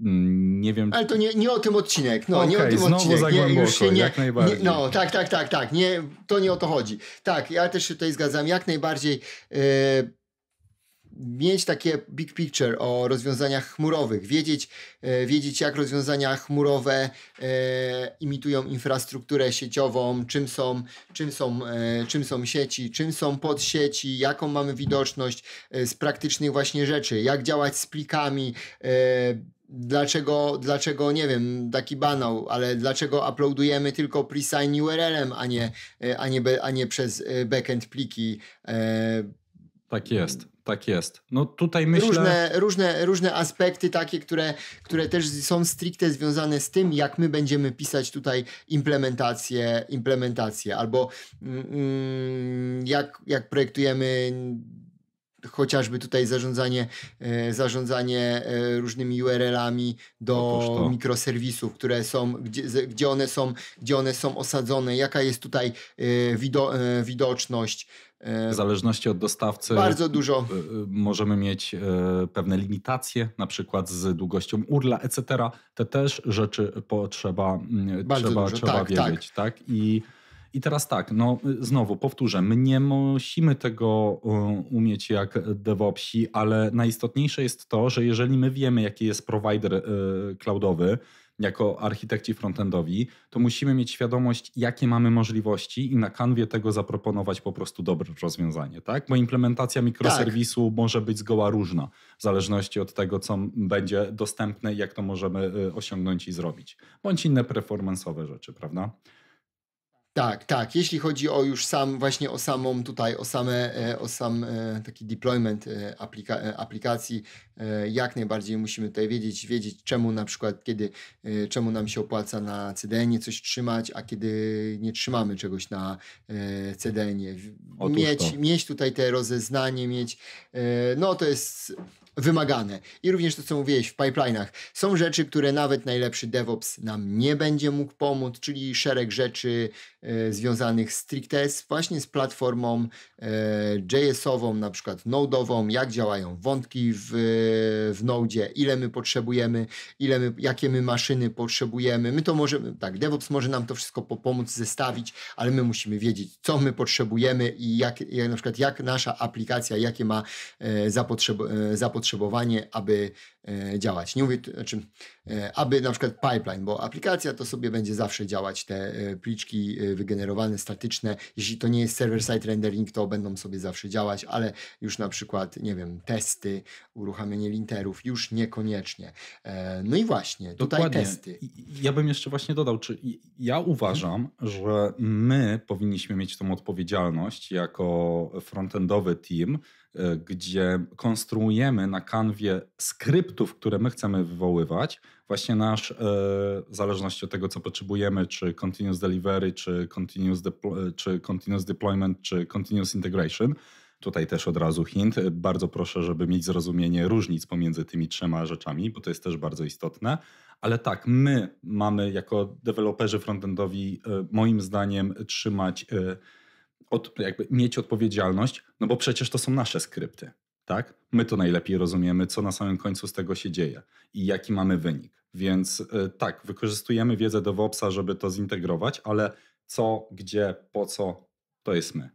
Mm, nie wiem. Ale to nie, nie o tym odcinek. No, okay, nie o tym znowu odcinek. nie, już się nie, jak najbardziej. Nie, no, tak, tak, tak, tak. Nie, to nie o to chodzi. Tak, ja też się tutaj zgadzam. Jak najbardziej. Yy, mieć takie big picture o rozwiązaniach chmurowych, wiedzieć, e, wiedzieć jak rozwiązania chmurowe e, imitują infrastrukturę sieciową, czym są, czym, są, e, czym są sieci, czym są podsieci, jaką mamy widoczność e, z praktycznych właśnie rzeczy, jak działać z plikami, e, dlaczego, dlaczego, nie wiem, taki banał, ale dlaczego uploadujemy tylko pre-sign URL-em, a nie, a nie, be, a nie przez e, backend pliki. E, tak jest. Tak jest. No tutaj myślę... Różne, różne, różne aspekty takie, które, które też są stricte związane z tym, jak my będziemy pisać tutaj implementację, implementację albo mm, mm jak, jak projektujemy chociażby tutaj zarządzanie, e, zarządzanie e, różnymi URL-ami do no, mikroserwisów, które są, gdzie, gdzie, one są, gdzie one są osadzone, jaka jest tutaj e, wido, widoczność. W zależności od dostawcy. Bardzo dużo. Możemy mieć pewne limitacje, na przykład z długością urla, etc. Te też rzeczy potrzeba, mm, Bardzo trzeba, dużo. trzeba tak, tak. wiedzieć, tak? tak? I i teraz tak, no znowu powtórzę, my nie musimy tego e, umieć jak DevOpsi, ale najistotniejsze jest to, że jeżeli my wiemy, jaki jest provider e, cloudowy, jako architekci frontendowi, to musimy mieć świadomość, jakie mamy możliwości i na kanwie tego zaproponować po prostu dobre rozwiązanie, tak? Bo implementacja mikroserwisu tak. może być zgoła różna, w zależności od tego, co będzie dostępne i jak to możemy e, osiągnąć i zrobić. Bądź inne performance'owe rzeczy, prawda? Tak, tak. Jeśli chodzi o już sam, właśnie o samą tutaj, o same, e, o sam e, taki deployment e, aplika aplikacji, jak najbardziej musimy tutaj wiedzieć, wiedzieć czemu na przykład, kiedy, czemu nam się opłaca na CDN-ie coś trzymać, a kiedy nie trzymamy czegoś na CDN-ie. Mieć, mieć tutaj te rozeznanie, mieć, no to jest wymagane. I również to, co mówiłeś w pipeline'ach. Są rzeczy, które nawet najlepszy DevOps nam nie będzie mógł pomóc, czyli szereg rzeczy e, związanych stricte z, właśnie z platformą e, JS-ową, na przykład Node'ową, jak działają wątki w, w Node, ile my potrzebujemy, ile my, jakie my maszyny potrzebujemy. My to możemy, tak, DevOps może nam to wszystko pomóc zestawić, ale my musimy wiedzieć, co my potrzebujemy i jak, jak na przykład jak nasza aplikacja, jakie ma e, zapotrzebowanie, zapotrzebowanie, aby e, działać. Nie mówię, znaczy, e, aby na przykład pipeline, bo aplikacja to sobie będzie zawsze działać, te e, pliczki wygenerowane, statyczne. Jeśli to nie jest server-side rendering, to będą sobie zawsze działać, ale już na przykład, nie wiem, testy, uruchamianie linterów, już niekoniecznie. No i właśnie, tutaj Dokładnie. testy. Ja bym jeszcze właśnie dodał, czy ja uważam, że my powinniśmy mieć tą odpowiedzialność jako frontendowy team, E, gdzie konstruujemy na kanwie skryptów, które my chcemy wywoływać, właśnie nasz, e, w zależności od tego, co potrzebujemy, czy continuous delivery, czy continuous, deploy, e, czy continuous deployment, czy continuous integration. Tutaj też od razu hint. Bardzo proszę, żeby mieć zrozumienie różnic pomiędzy tymi trzema rzeczami, bo to jest też bardzo istotne. Ale tak, my mamy jako deweloperzy frontendowi, moim zdaniem, trzymać od, jakby mieć odpowiedzialność, no bo przecież to są nasze skrypty, tak? My to najlepiej rozumiemy, co na samym końcu z tego się dzieje i jaki mamy wynik. Więc e, tak, wykorzystujemy wiedzę DevOpsa, żeby to zintegrować, ale co, gdzie, po co, to jest my.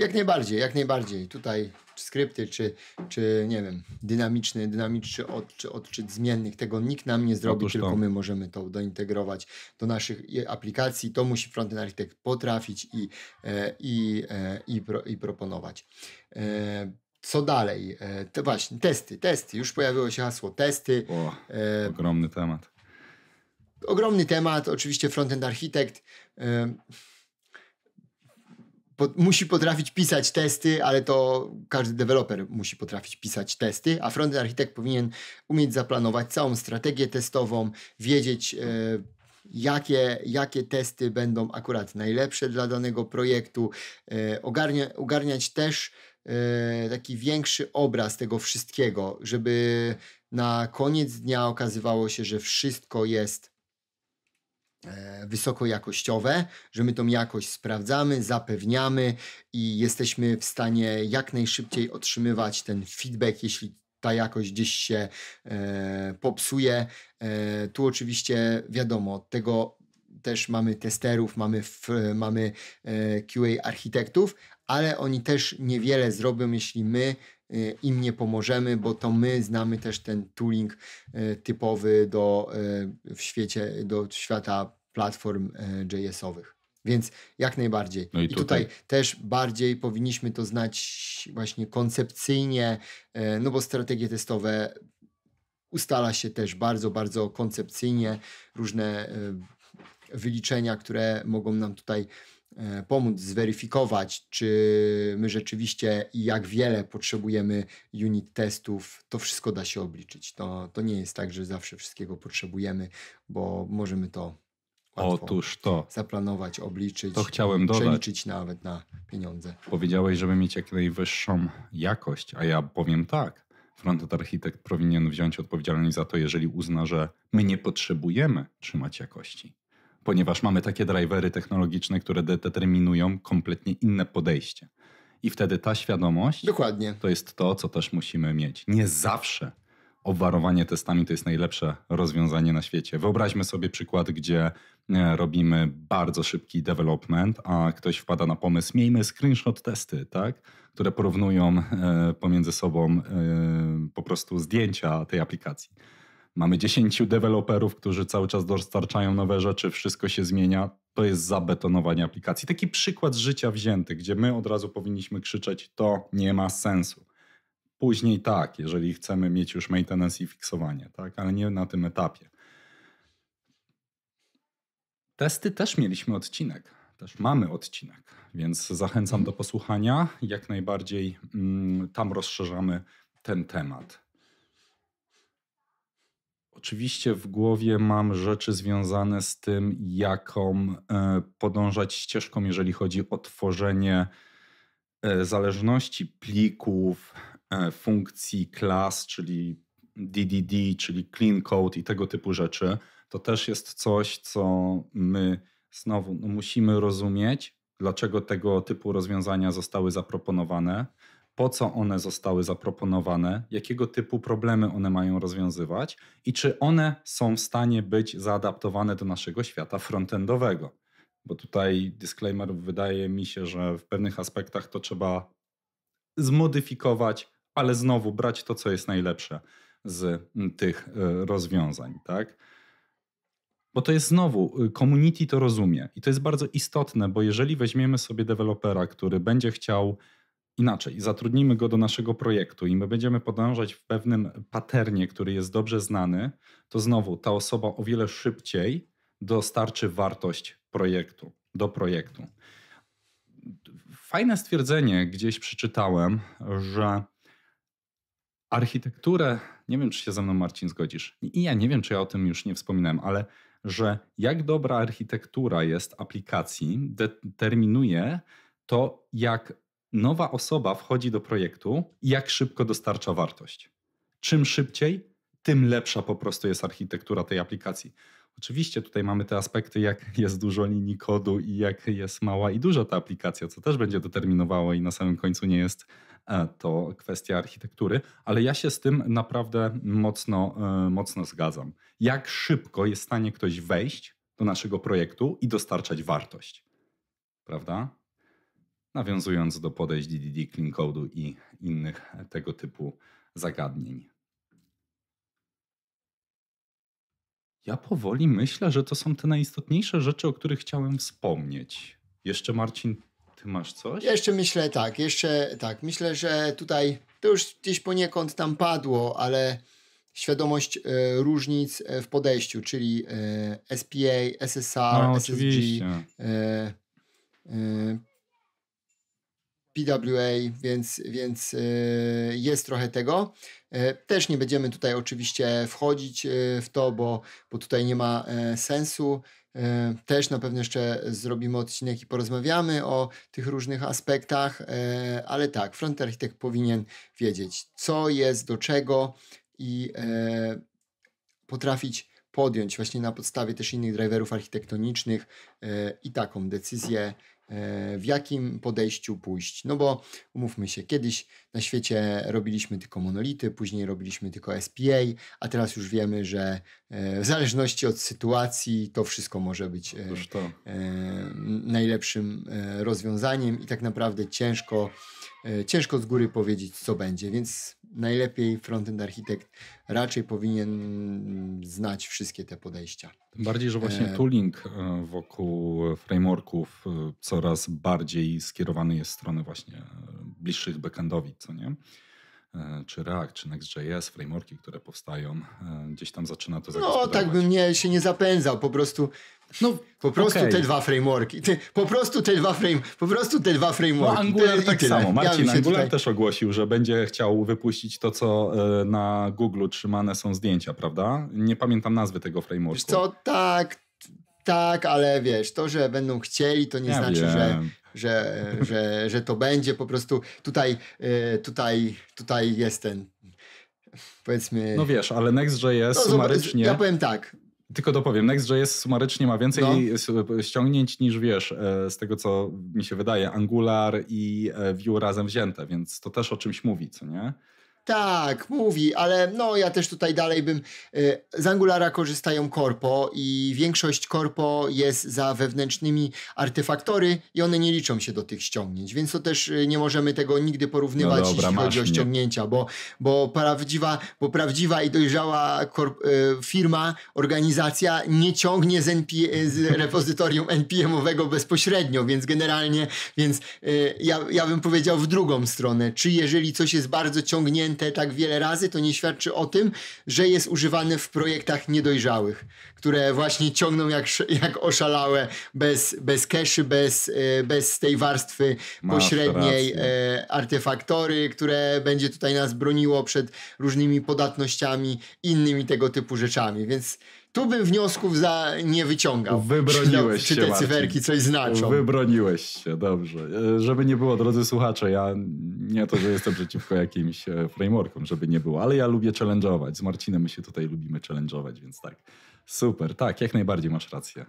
Jak najbardziej, jak najbardziej. Tutaj czy skrypty, czy, czy nie wiem, dynamiczny, dynamiczny od, czy odczyt zmiennych, tego nikt nam nie zrobi, Otóż tylko to. my możemy to dointegrować do naszych aplikacji. To musi frontend architekt potrafić i, e, i, e, i, pro, i proponować. E, co dalej? To właśnie, testy, testy. Już pojawiło się hasło testy. O, ogromny temat. Ogromny temat, oczywiście frontend architekt musi potrafić pisać testy, ale to każdy deweloper musi potrafić pisać testy, a frontend architekt powinien umieć zaplanować całą strategię testową, wiedzieć e, jakie, jakie testy będą akurat najlepsze dla danego projektu, e, ogarnia, ogarniać też e, taki większy obraz tego wszystkiego, żeby na koniec dnia okazywało się, że wszystko jest E, wysokojakościowe, że my tą jakość sprawdzamy, zapewniamy i jesteśmy w stanie jak najszybciej otrzymywać ten feedback, jeśli ta jakość gdzieś się e, popsuje. E, tu oczywiście wiadomo, tego też mamy testerów, mamy, f, mamy e, QA architektów, ale oni też niewiele zrobią, jeśli my Y, im nie pomożemy, bo to my znamy też ten tooling y, typowy do, y, w świecie, do świata platform JS-owych. Więc jak najbardziej. No i, tutaj... I, tutaj... też bardziej powinniśmy to znać właśnie koncepcyjnie, no bo strategie testowe ustala się też bardzo, bardzo koncepcyjnie. Różne wyliczenia, które mogą nam tutaj E, pomóc zweryfikować, czy my rzeczywiście i jak wiele potrzebujemy unit testów, to wszystko da się obliczyć. To, to nie jest tak, że zawsze wszystkiego potrzebujemy, bo możemy to łatwo Otóż to. zaplanować, obliczyć, to chciałem dodać. przeliczyć nawet na pieniądze. Powiedziałeś, żeby mieć jak najwyższą jakość, a ja powiem tak. Frontend architekt powinien wziąć odpowiedzialność za to, jeżeli uzna, że my nie potrzebujemy trzymać jakości ponieważ mamy takie drivery technologiczne, które determinują kompletnie inne podejście. I wtedy ta świadomość Dokładnie. to jest to, co też musimy mieć. Nie zawsze obwarowanie testami to jest najlepsze rozwiązanie na świecie. Wyobraźmy sobie przykład, gdzie e, robimy bardzo szybki development, a ktoś wpada na pomysł, miejmy screenshot testy, tak? które porównują e, pomiędzy sobą e, po prostu zdjęcia tej aplikacji. Mamy 10 deweloperów, którzy cały czas dostarczają nowe rzeczy, wszystko się zmienia. To jest zabetonowanie aplikacji. Taki przykład z życia wzięty, gdzie my od razu powinniśmy krzyczeć: To nie ma sensu. Później tak, jeżeli chcemy mieć już maintenance i fiksowanie, tak, ale nie na tym etapie. Testy też mieliśmy odcinek, też mamy odcinek, więc zachęcam do posłuchania. Jak najbardziej mm, tam rozszerzamy ten temat. Oczywiście w głowie mam rzeczy związane z tym, jaką e, podążać ścieżką, jeżeli chodzi o tworzenie e, zależności plików, e, funkcji klas, czyli DDD, czyli clean code i tego typu rzeczy. To też jest coś, co my znowu no, musimy rozumieć, dlaczego tego typu rozwiązania zostały zaproponowane po co one zostały zaproponowane, jakiego typu problemy one mają rozwiązywać i czy one są w stanie być zaadaptowane do naszego świata frontendowego. Bo tutaj disclaimer wydaje mi się, że w pewnych aspektach to trzeba zmodyfikować, ale znowu brać to, co jest najlepsze z mm, tych e, rozwiązań, tak? Bo to jest znowu, y, community to rozumie i to jest bardzo istotne, bo jeżeli weźmiemy sobie dewelopera, który będzie chciał inaczej, zatrudnimy go do naszego projektu i my będziemy podążać w pewnym paternie, który jest dobrze znany, to znowu ta osoba o wiele szybciej dostarczy wartość projektu, do projektu. Fajne stwierdzenie gdzieś przeczytałem, że architekturę, nie wiem czy się ze mną Marcin zgodzisz, i ja nie wiem czy ja o tym już nie wspominałem, ale że jak dobra architektura jest aplikacji, determinuje to, jak nowa osoba wchodzi do projektu i jak szybko dostarcza wartość. Czym szybciej, tym lepsza po prostu jest architektura tej aplikacji. Oczywiście tutaj mamy te aspekty, jak jest dużo linii kodu i jak jest mała i duża ta aplikacja, co też będzie determinowało i na samym końcu nie jest e, to kwestia architektury, ale ja się z tym naprawdę mocno, e, mocno zgadzam. Jak szybko jest w stanie ktoś wejść do naszego projektu i dostarczać wartość. Prawda? nawiązując do podejść DDD, clean code'u i innych tego typu zagadnień. Ja powoli myślę, że to są te najistotniejsze rzeczy, o których chciałem wspomnieć. Jeszcze Marcin, ty masz coś? Jeszcze myślę tak, jeszcze tak. Myślę, że tutaj to już gdzieś poniekąd tam padło, ale świadomość e, różnic e, w podejściu, czyli e, SPA, SSR, no, SSG, y, PWA, więc, więc e, jest trochę tego. E, też nie będziemy tutaj oczywiście wchodzić e, w to, bo, bo tutaj nie ma sensu. Też na pewno jeszcze zrobimy odcinek i porozmawiamy o tych różnych aspektach, ale tak, front architekt powinien wiedzieć, co jest do czego i potrafić podjąć właśnie na podstawie też innych driverów architektonicznych i taką decyzję E, w jakim podejściu pójść. No bo umówmy się, kiedyś na świecie robiliśmy tylko monolity, później robiliśmy tylko SPA, a teraz już wiemy, że e, w zależności od sytuacji to wszystko może być e, najlepszym rozwiązaniem i tak naprawdę ciężko E, ciężko z góry powiedzieć, co będzie, więc najlepiej frontend architekt raczej powinien mm, znać wszystkie te podejścia. Tym bardziej, że właśnie e, tooling e, wokół frameworków coraz bardziej skierowany jest w stronę właśnie bliższych backendowi, co nie? czy React, czy Next.js, frameworki, które powstają, gdzieś tam zaczyna to No, tak bym nie, się nie zapędzał. Po prostu no, po prostu okay. te dwa frameworki. po prostu te dwa frame, po prostu te dwa frameworki. No, Angular te, tak samo. Marcin ja Angular tutaj... też ogłosił, że będzie chciał wypuścić to, co e, na Google trzymane są zdjęcia, prawda? Nie pamiętam nazwy tego frameworku. Wiesz co, tak, tak, ale wiesz, to, że będą chcieli, to nie ja znaczy, że, że, że, że to będzie. Po prostu tutaj, e, tutaj, tutaj jest ten powiedzmy... No wiesz, ale Next.js no, sumarycznie... Ja powiem tak, tylko dopowiem, Next.js jest sumarycznie ma więcej no. ściągnięć niż wiesz, e, z tego co mi się wydaje, Angular i Vue razem wzięte, więc to też o czymś mówi, co nie? Tak, mówi, ale no ja też tutaj dalej bym. Y, z Angulara korzystają korpo i większość korpo jest za wewnętrznymi artefaktory i one nie liczą się do tych ściągnięć, więc to też y, nie możemy tego nigdy porównywać, no dobra, jeśli chodzi o ściągnięcia, bo, bo, prawdziwa, bo prawdziwa i dojrzała korp, y, firma, organizacja nie ciągnie z, NP, z repozytorium NPM-owego bezpośrednio, więc generalnie, więc ja, ja bym powiedział w drugą stronę, czy jeżeli coś jest bardzo ciągnięte, użyte tak wiele razy, to nie świadczy o tym, że jest używany w projektach niedojrzałych, które właśnie ciągną jak, jak oszalałe, bez, bez keszy, bez, e, bez tej warstwy Masz pośredniej rację. E, artefaktory, które będzie tutaj nas broniło przed różnymi podatnościami, innymi tego typu rzeczami. Więc tu bym wniosków za nie wyciągał. Wybroniłeś czy, się. Czy te cyferki coś znaczą. Wybroniłeś się, dobrze. E, żeby nie było, drodzy słuchacze, ja nie to, że jestem przeciwko jakimś e, frameworkom, żeby nie było, ale ja lubię challenge'ować. Z Marcinem my się tutaj lubimy challenge'ować, więc tak. Super, tak, jak najbardziej masz rację.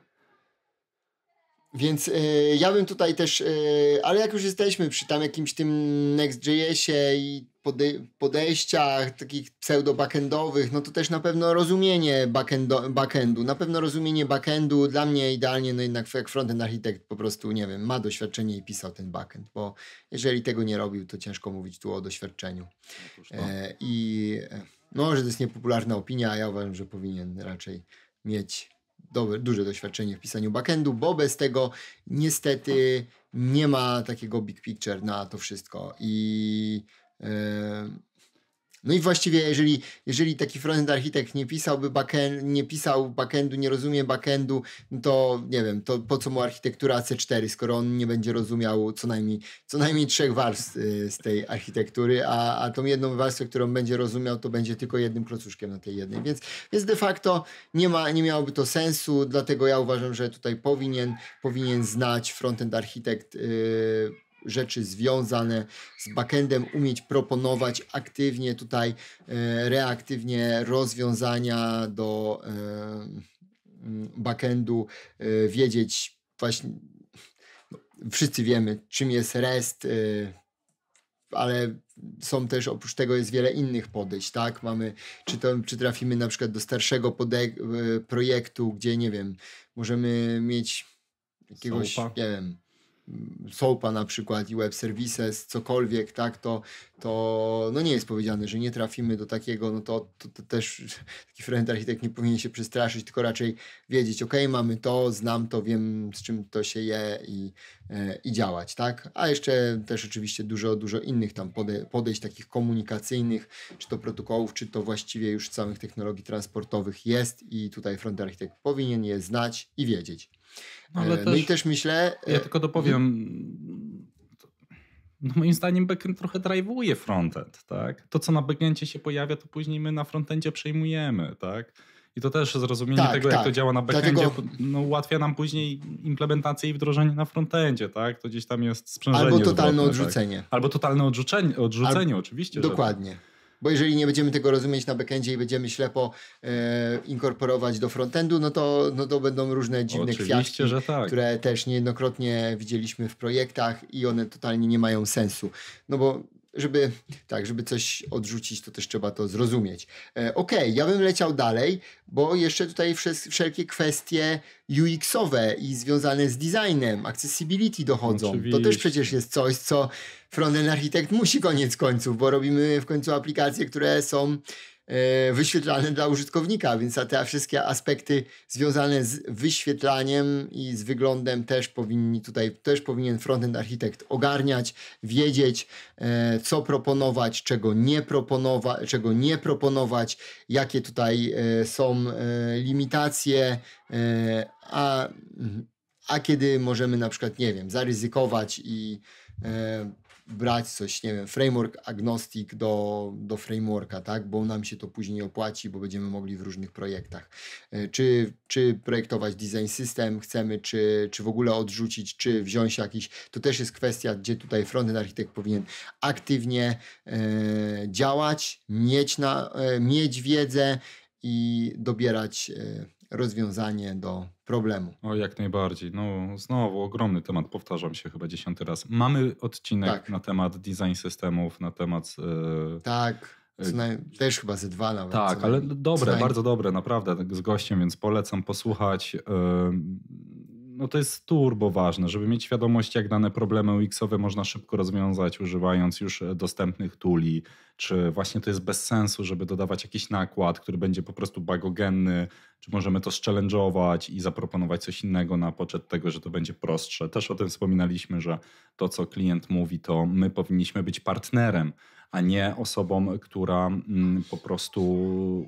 Więc y, ja bym tutaj też, y, ale jak już jesteśmy przy tam jakimś tym Next.jsie i pode, podejściach takich pseudo-backendowych, no to też na pewno rozumienie backendo, backendu, na pewno rozumienie backendu dla mnie idealnie, no jednak jak frontend architekt po prostu, nie wiem, ma doświadczenie i pisał ten backend, bo jeżeli tego nie robił, to ciężko mówić tu o doświadczeniu. e, I e, no, że to jest niepopularna opinia, a ja uważam, że powinien raczej mieć dobre, duże doświadczenie w pisaniu backendu, bo bez tego niestety nie ma takiego big picture na to wszystko. I. Yy, no i właściwie, jeżeli, jeżeli taki frontend architekt nie pisałby backend, nie pisał backendu, nie rozumie backendu, to nie wiem, to po co mu architektura C4, skoro on nie będzie rozumiał co najmniej, co najmniej trzech warstw y, z tej architektury, a, a tą jedną warstwę, którą będzie rozumiał, to będzie tylko jednym klocuszkiem na tej jednej. Więc, więc de facto nie, ma, nie miałoby to sensu, dlatego ja uważam, że tutaj powinien, powinien znać frontend architekt. Yy, rzeczy związane z backendem, umieć proponować aktywnie tutaj, e, reaktywnie rozwiązania do e, mm, backendu, e, wiedzieć właśnie, no, wszyscy wiemy czym jest REST, ale są też oprócz tego jest wiele innych podejść, tak? Mamy, czy, to, czy trafimy na przykład do starszego projektu, gdzie nie wiem, możemy mieć jakiegoś, nie wiem, SOAPa na przykład i web services, cokolwiek, tak, to, to no nie jest powiedziane, że nie trafimy do takiego, no to, to, to też taki front architekt nie powinien się przestraszyć, tylko raczej wiedzieć, ok, mamy to, znam to, wiem z czym to się je i, e, i działać, tak. A jeszcze też oczywiście dużo, dużo innych tam podejść takich komunikacyjnych, czy to protokołów, czy to właściwie już samych technologii transportowych jest i tutaj front architekt powinien je znać i wiedzieć. No, ale e, no i też myślę... Ja e, tylko dopowiem, no moim zdaniem backend trochę drive'uje frontend, tak? To, co na backendzie się pojawia, to później my na frontendzie przejmujemy, tak? I to też zrozumienie tak, tego, tak. jak to tak. działa na backendzie, Dlatego... no, ułatwia nam później implementację i wdrożenie na frontendzie, tak? To gdzieś tam jest sprzężenie Albo totalne zwrotne, tak? odrzucenie. Tak? Albo totalne odrzucenie, odrzucenie oczywiście. Tak. Dokładnie. Że bo jeżeli nie będziemy tego rozumieć na backendzie i będziemy ślepo e, inkorporować do frontendu, no to, no to będą różne dziwne Oczywiście, kwiatki, tak. które też niejednokrotnie widzieliśmy w projektach i one totalnie nie mają sensu. No bo żeby, tak, żeby coś odrzucić, to też trzeba to zrozumieć. E, Okej, okay, ja bym leciał dalej, bo jeszcze tutaj wszelkie kwestie UX-owe i związane z designem, accessibility dochodzą. Oczywiście. To też przecież jest coś, co frontend architekt musi koniec końców, bo robimy w końcu aplikacje, które są E, wyświetlane dla użytkownika, więc te wszystkie aspekty związane z wyświetlaniem i z wyglądem też powinni tutaj, też powinien frontend architekt ogarniać, wiedzieć, e, co proponować, czego nie, proponowa- czego nie proponować, jakie tutaj e, są limitacje, a, mhm, a kiedy możemy na przykład, nie wiem, zaryzykować i brać coś, nie wiem, framework agnostic do, do frameworka, tak, bo nam się to później opłaci, bo będziemy mogli w różnych projektach. E, czy, czy projektować design system chcemy, czy, czy w ogóle odrzucić, czy wziąć jakiś, to też jest kwestia, gdzie tutaj frontend architekt powinien aktywnie e, działać, mieć, na, e, mieć wiedzę i dobierać e, rozwiązanie do problemu. O, jak najbardziej. No, znowu ogromny temat, powtarzam się chyba dziesiąty raz. Mamy odcinek tak. na temat design systemów, na temat. Yy... Tak. E, naj... Też chyba ze dwa nawet. Tak, ale dobre, naj... bardzo dobre, naprawdę, tak z gościem, więc polecam posłuchać. E, no to jest turbo ważne, żeby mieć świadomość, jak dane problemy UX-owe można szybko rozwiązać, używając już e, dostępnych tuli, czy właśnie to jest bez sensu, żeby dodawać jakiś nakład, który będzie po prostu bagogenny, czy możemy to szczelendżować i zaproponować coś innego na poczet tego, że to będzie prostsze. Też o tym wspominaliśmy, że to, co klient mówi, to my powinniśmy być partnerem, a nie osobą, która mm, po prostu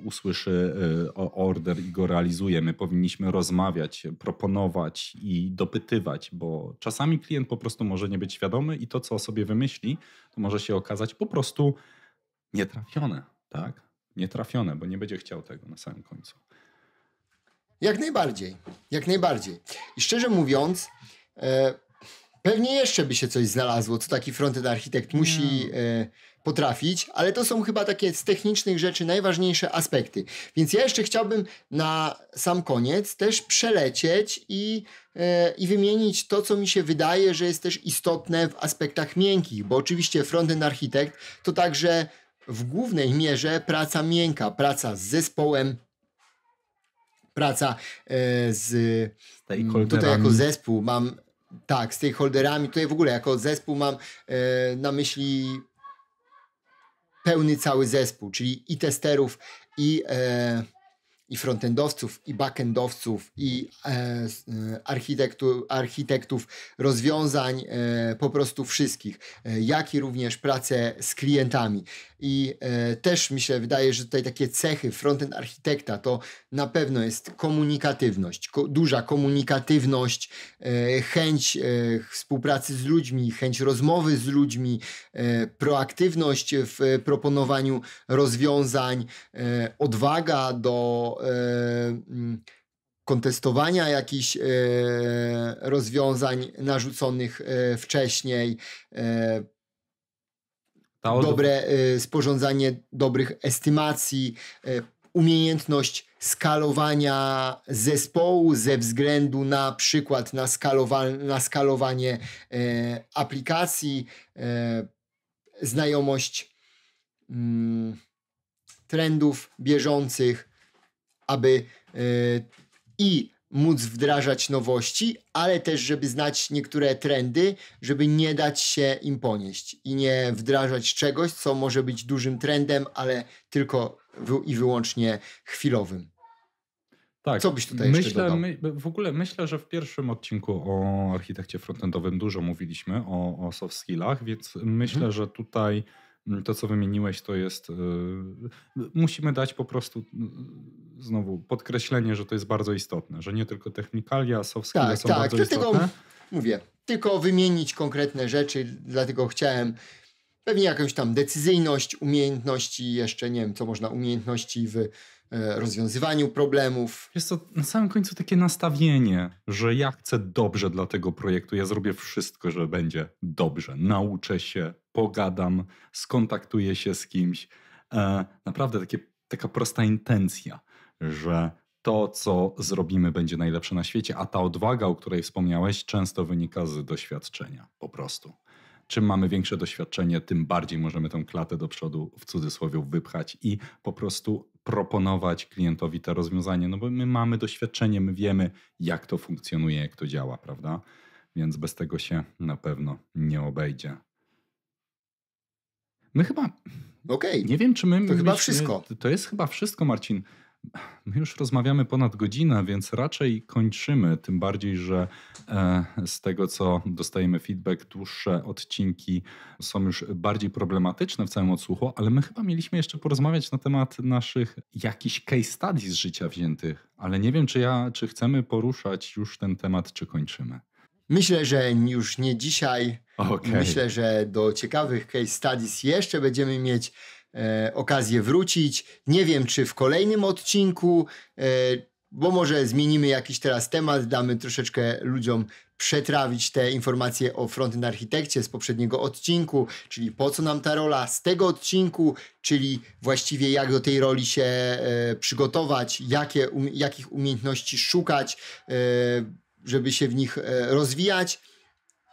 usłyszy y, order i go realizuje. My powinniśmy rozmawiać, proponować i dopytywać, bo czasami klient po prostu może nie być świadomy i to, co o sobie wymyśli, to może się okazać po prostu nietrafione, tak? Nietrafione, bo nie będzie chciał tego na samym końcu. Jak najbardziej, jak najbardziej. I szczerze mówiąc, e, pewnie jeszcze by się coś znalazło, co taki frontend architekt musi potrafić, ale to są chyba takie z technicznych rzeczy najważniejsze aspekty. Więc ja jeszcze chciałbym na sam koniec też przelecieć i, e, i wymienić to, co mi się wydaje, że jest też istotne w aspektach miękkich, bo oczywiście frontend architekt to także w głównej mierze praca miękka, praca z zespołem, praca e, z, mm, tutaj jako zespół mam tak, z holderami, tutaj w ogóle jako zespół mam e, na myśli pełny cały zespół, czyli i testerów, i e, i frontendowców, i backendowców, i e, e, architektu, architektów rozwiązań, e, po prostu wszystkich, e, jak i również pracę z klientami. I e, też mi się wydaje, że tutaj takie cechy frontend architekta to na pewno jest komunikatywność, ko duża komunikatywność, e, chęć współpracy z ludźmi, chęć rozmowy z ludźmi, proaktywność w proponowaniu rozwiązań, odwaga do E, mm, kontestowania jakichś e, rozwiązań narzuconych e, wcześniej, dobre sporządzanie dobrych estymacji, umiejętność skalowania zespołu ze względu na przykład na, skalowa- na skalowanie aplikacji, znajomość mm, trendów bieżących, aby e, i móc wdrażać nowości, ale też, żeby znać niektóre trendy, żeby nie dać się im ponieść i nie wdrażać czegoś, co może być dużym trendem, ale tylko i wyłącznie chwilowym. Tak. Co byś tutaj myślę, my, W ogóle myślę, że w pierwszym odcinku o architekcie frontendowym dużo mówiliśmy o, o soft skillach, więc mhm. myślę, mhm. że tutaj Mm, to, co wymieniłeś, to jest. E, musimy dać po prostu mm, znowu podkreślenie, że to jest bardzo istotne, że nie tylko technikalia, soft skills tak, są tak, bardzo istotne. Tego mówię, tylko wymienić konkretne rzeczy, dlatego chciałem pewnie jakąś tam decyzyjność, umiejętności, jeszcze nie wiem, co można umiejętności w E, rozwiązywaniu problemów. Jest to na samym końcu takie nastawienie, że ja chcę dobrze dla tego projektu, ja zrobię wszystko, że będzie dobrze. Nauczę się, pogadam, skontaktuję się z kimś. E, naprawdę takie, taka prosta intencja, że to, co zrobimy, będzie najlepsze na świecie, a ta odwaga, o której wspomniałeś, często wynika z doświadczenia po prostu. Czym mamy większe doświadczenie, tym bardziej możemy tę klatę do przodu w cudzysłowie wypchać i po prostu proponować klientowi to rozwiązanie, no bo my mamy doświadczenie, my wiemy, jak to funkcjonuje, jak to działa, prawda? Więc bez tego się na pewno nie obejdzie. My chyba. Okej. Okay. Nie wiem, czy my. To my chyba wszystko. To jest chyba wszystko, Marcin. My już rozmawiamy ponad godzinę, więc raczej kończymy. Tym bardziej, że e, z tego co dostajemy feedback, dłuższe odcinki są już bardziej problematyczne w całym odsłuchu, ale my chyba mieliśmy jeszcze porozmawiać na temat naszych jakichś case studies z życia wziętych. Ale nie wiem, czy, ja, czy chcemy poruszać już ten temat, czy kończymy. Myślę, że już nie dzisiaj. Okay. Myślę, że do ciekawych case studies jeszcze będziemy mieć E, okazję wrócić. Nie wiem, czy w kolejnym odcinku, e, bo może zmienimy jakiś teraz temat, damy troszeczkę ludziom przetrawić te informacje o Frontend Architekcie z poprzedniego odcinku, czyli po co nam ta rola z tego odcinku, czyli właściwie jak do tej roli się e, przygotować, jakie, um, jakich umiejętności szukać, żeby się w nich rozwijać.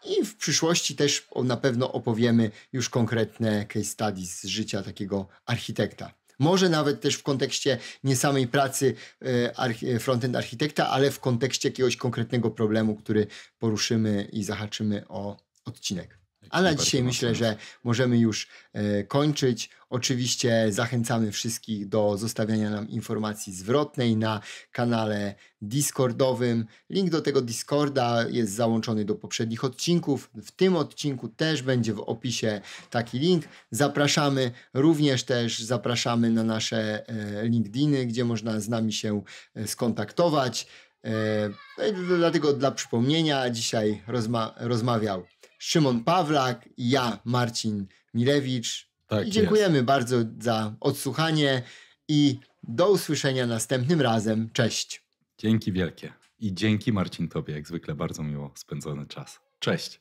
I w przyszłości też na pewno opowiemy już konkretne case studies z życia takiego architekta. Może nawet też w kontekście nie samej pracy e, e, frontend architekta, ale w kontekście jakiegoś konkretnego problemu, który poruszymy i zahaczymy o odcinek. A na dzisiaj myślę, że możemy już e, kończyć. Oczywiście zachęcamy wszystkich do zostawiania nam informacji zwrotnej na kanale Discordowym. Link do tego Discorda jest załączony do poprzednich odcinków. W tym odcinku też będzie w opisie taki link. Zapraszamy również też zapraszamy na nasze e, LinkedIny, gdzie można z nami się e, skontaktować. No dlatego dla przypomnienia dzisiaj rozma rozmawiał Szymon Pawlak, ja, Marcin Milewicz. Tak I dziękujemy jest. bardzo za odsłuchanie i do usłyszenia następnym razem. Cześć. Dzięki wielkie. I dzięki Marcin Tobie, jak zwykle bardzo miło spędzony czas. Cześć.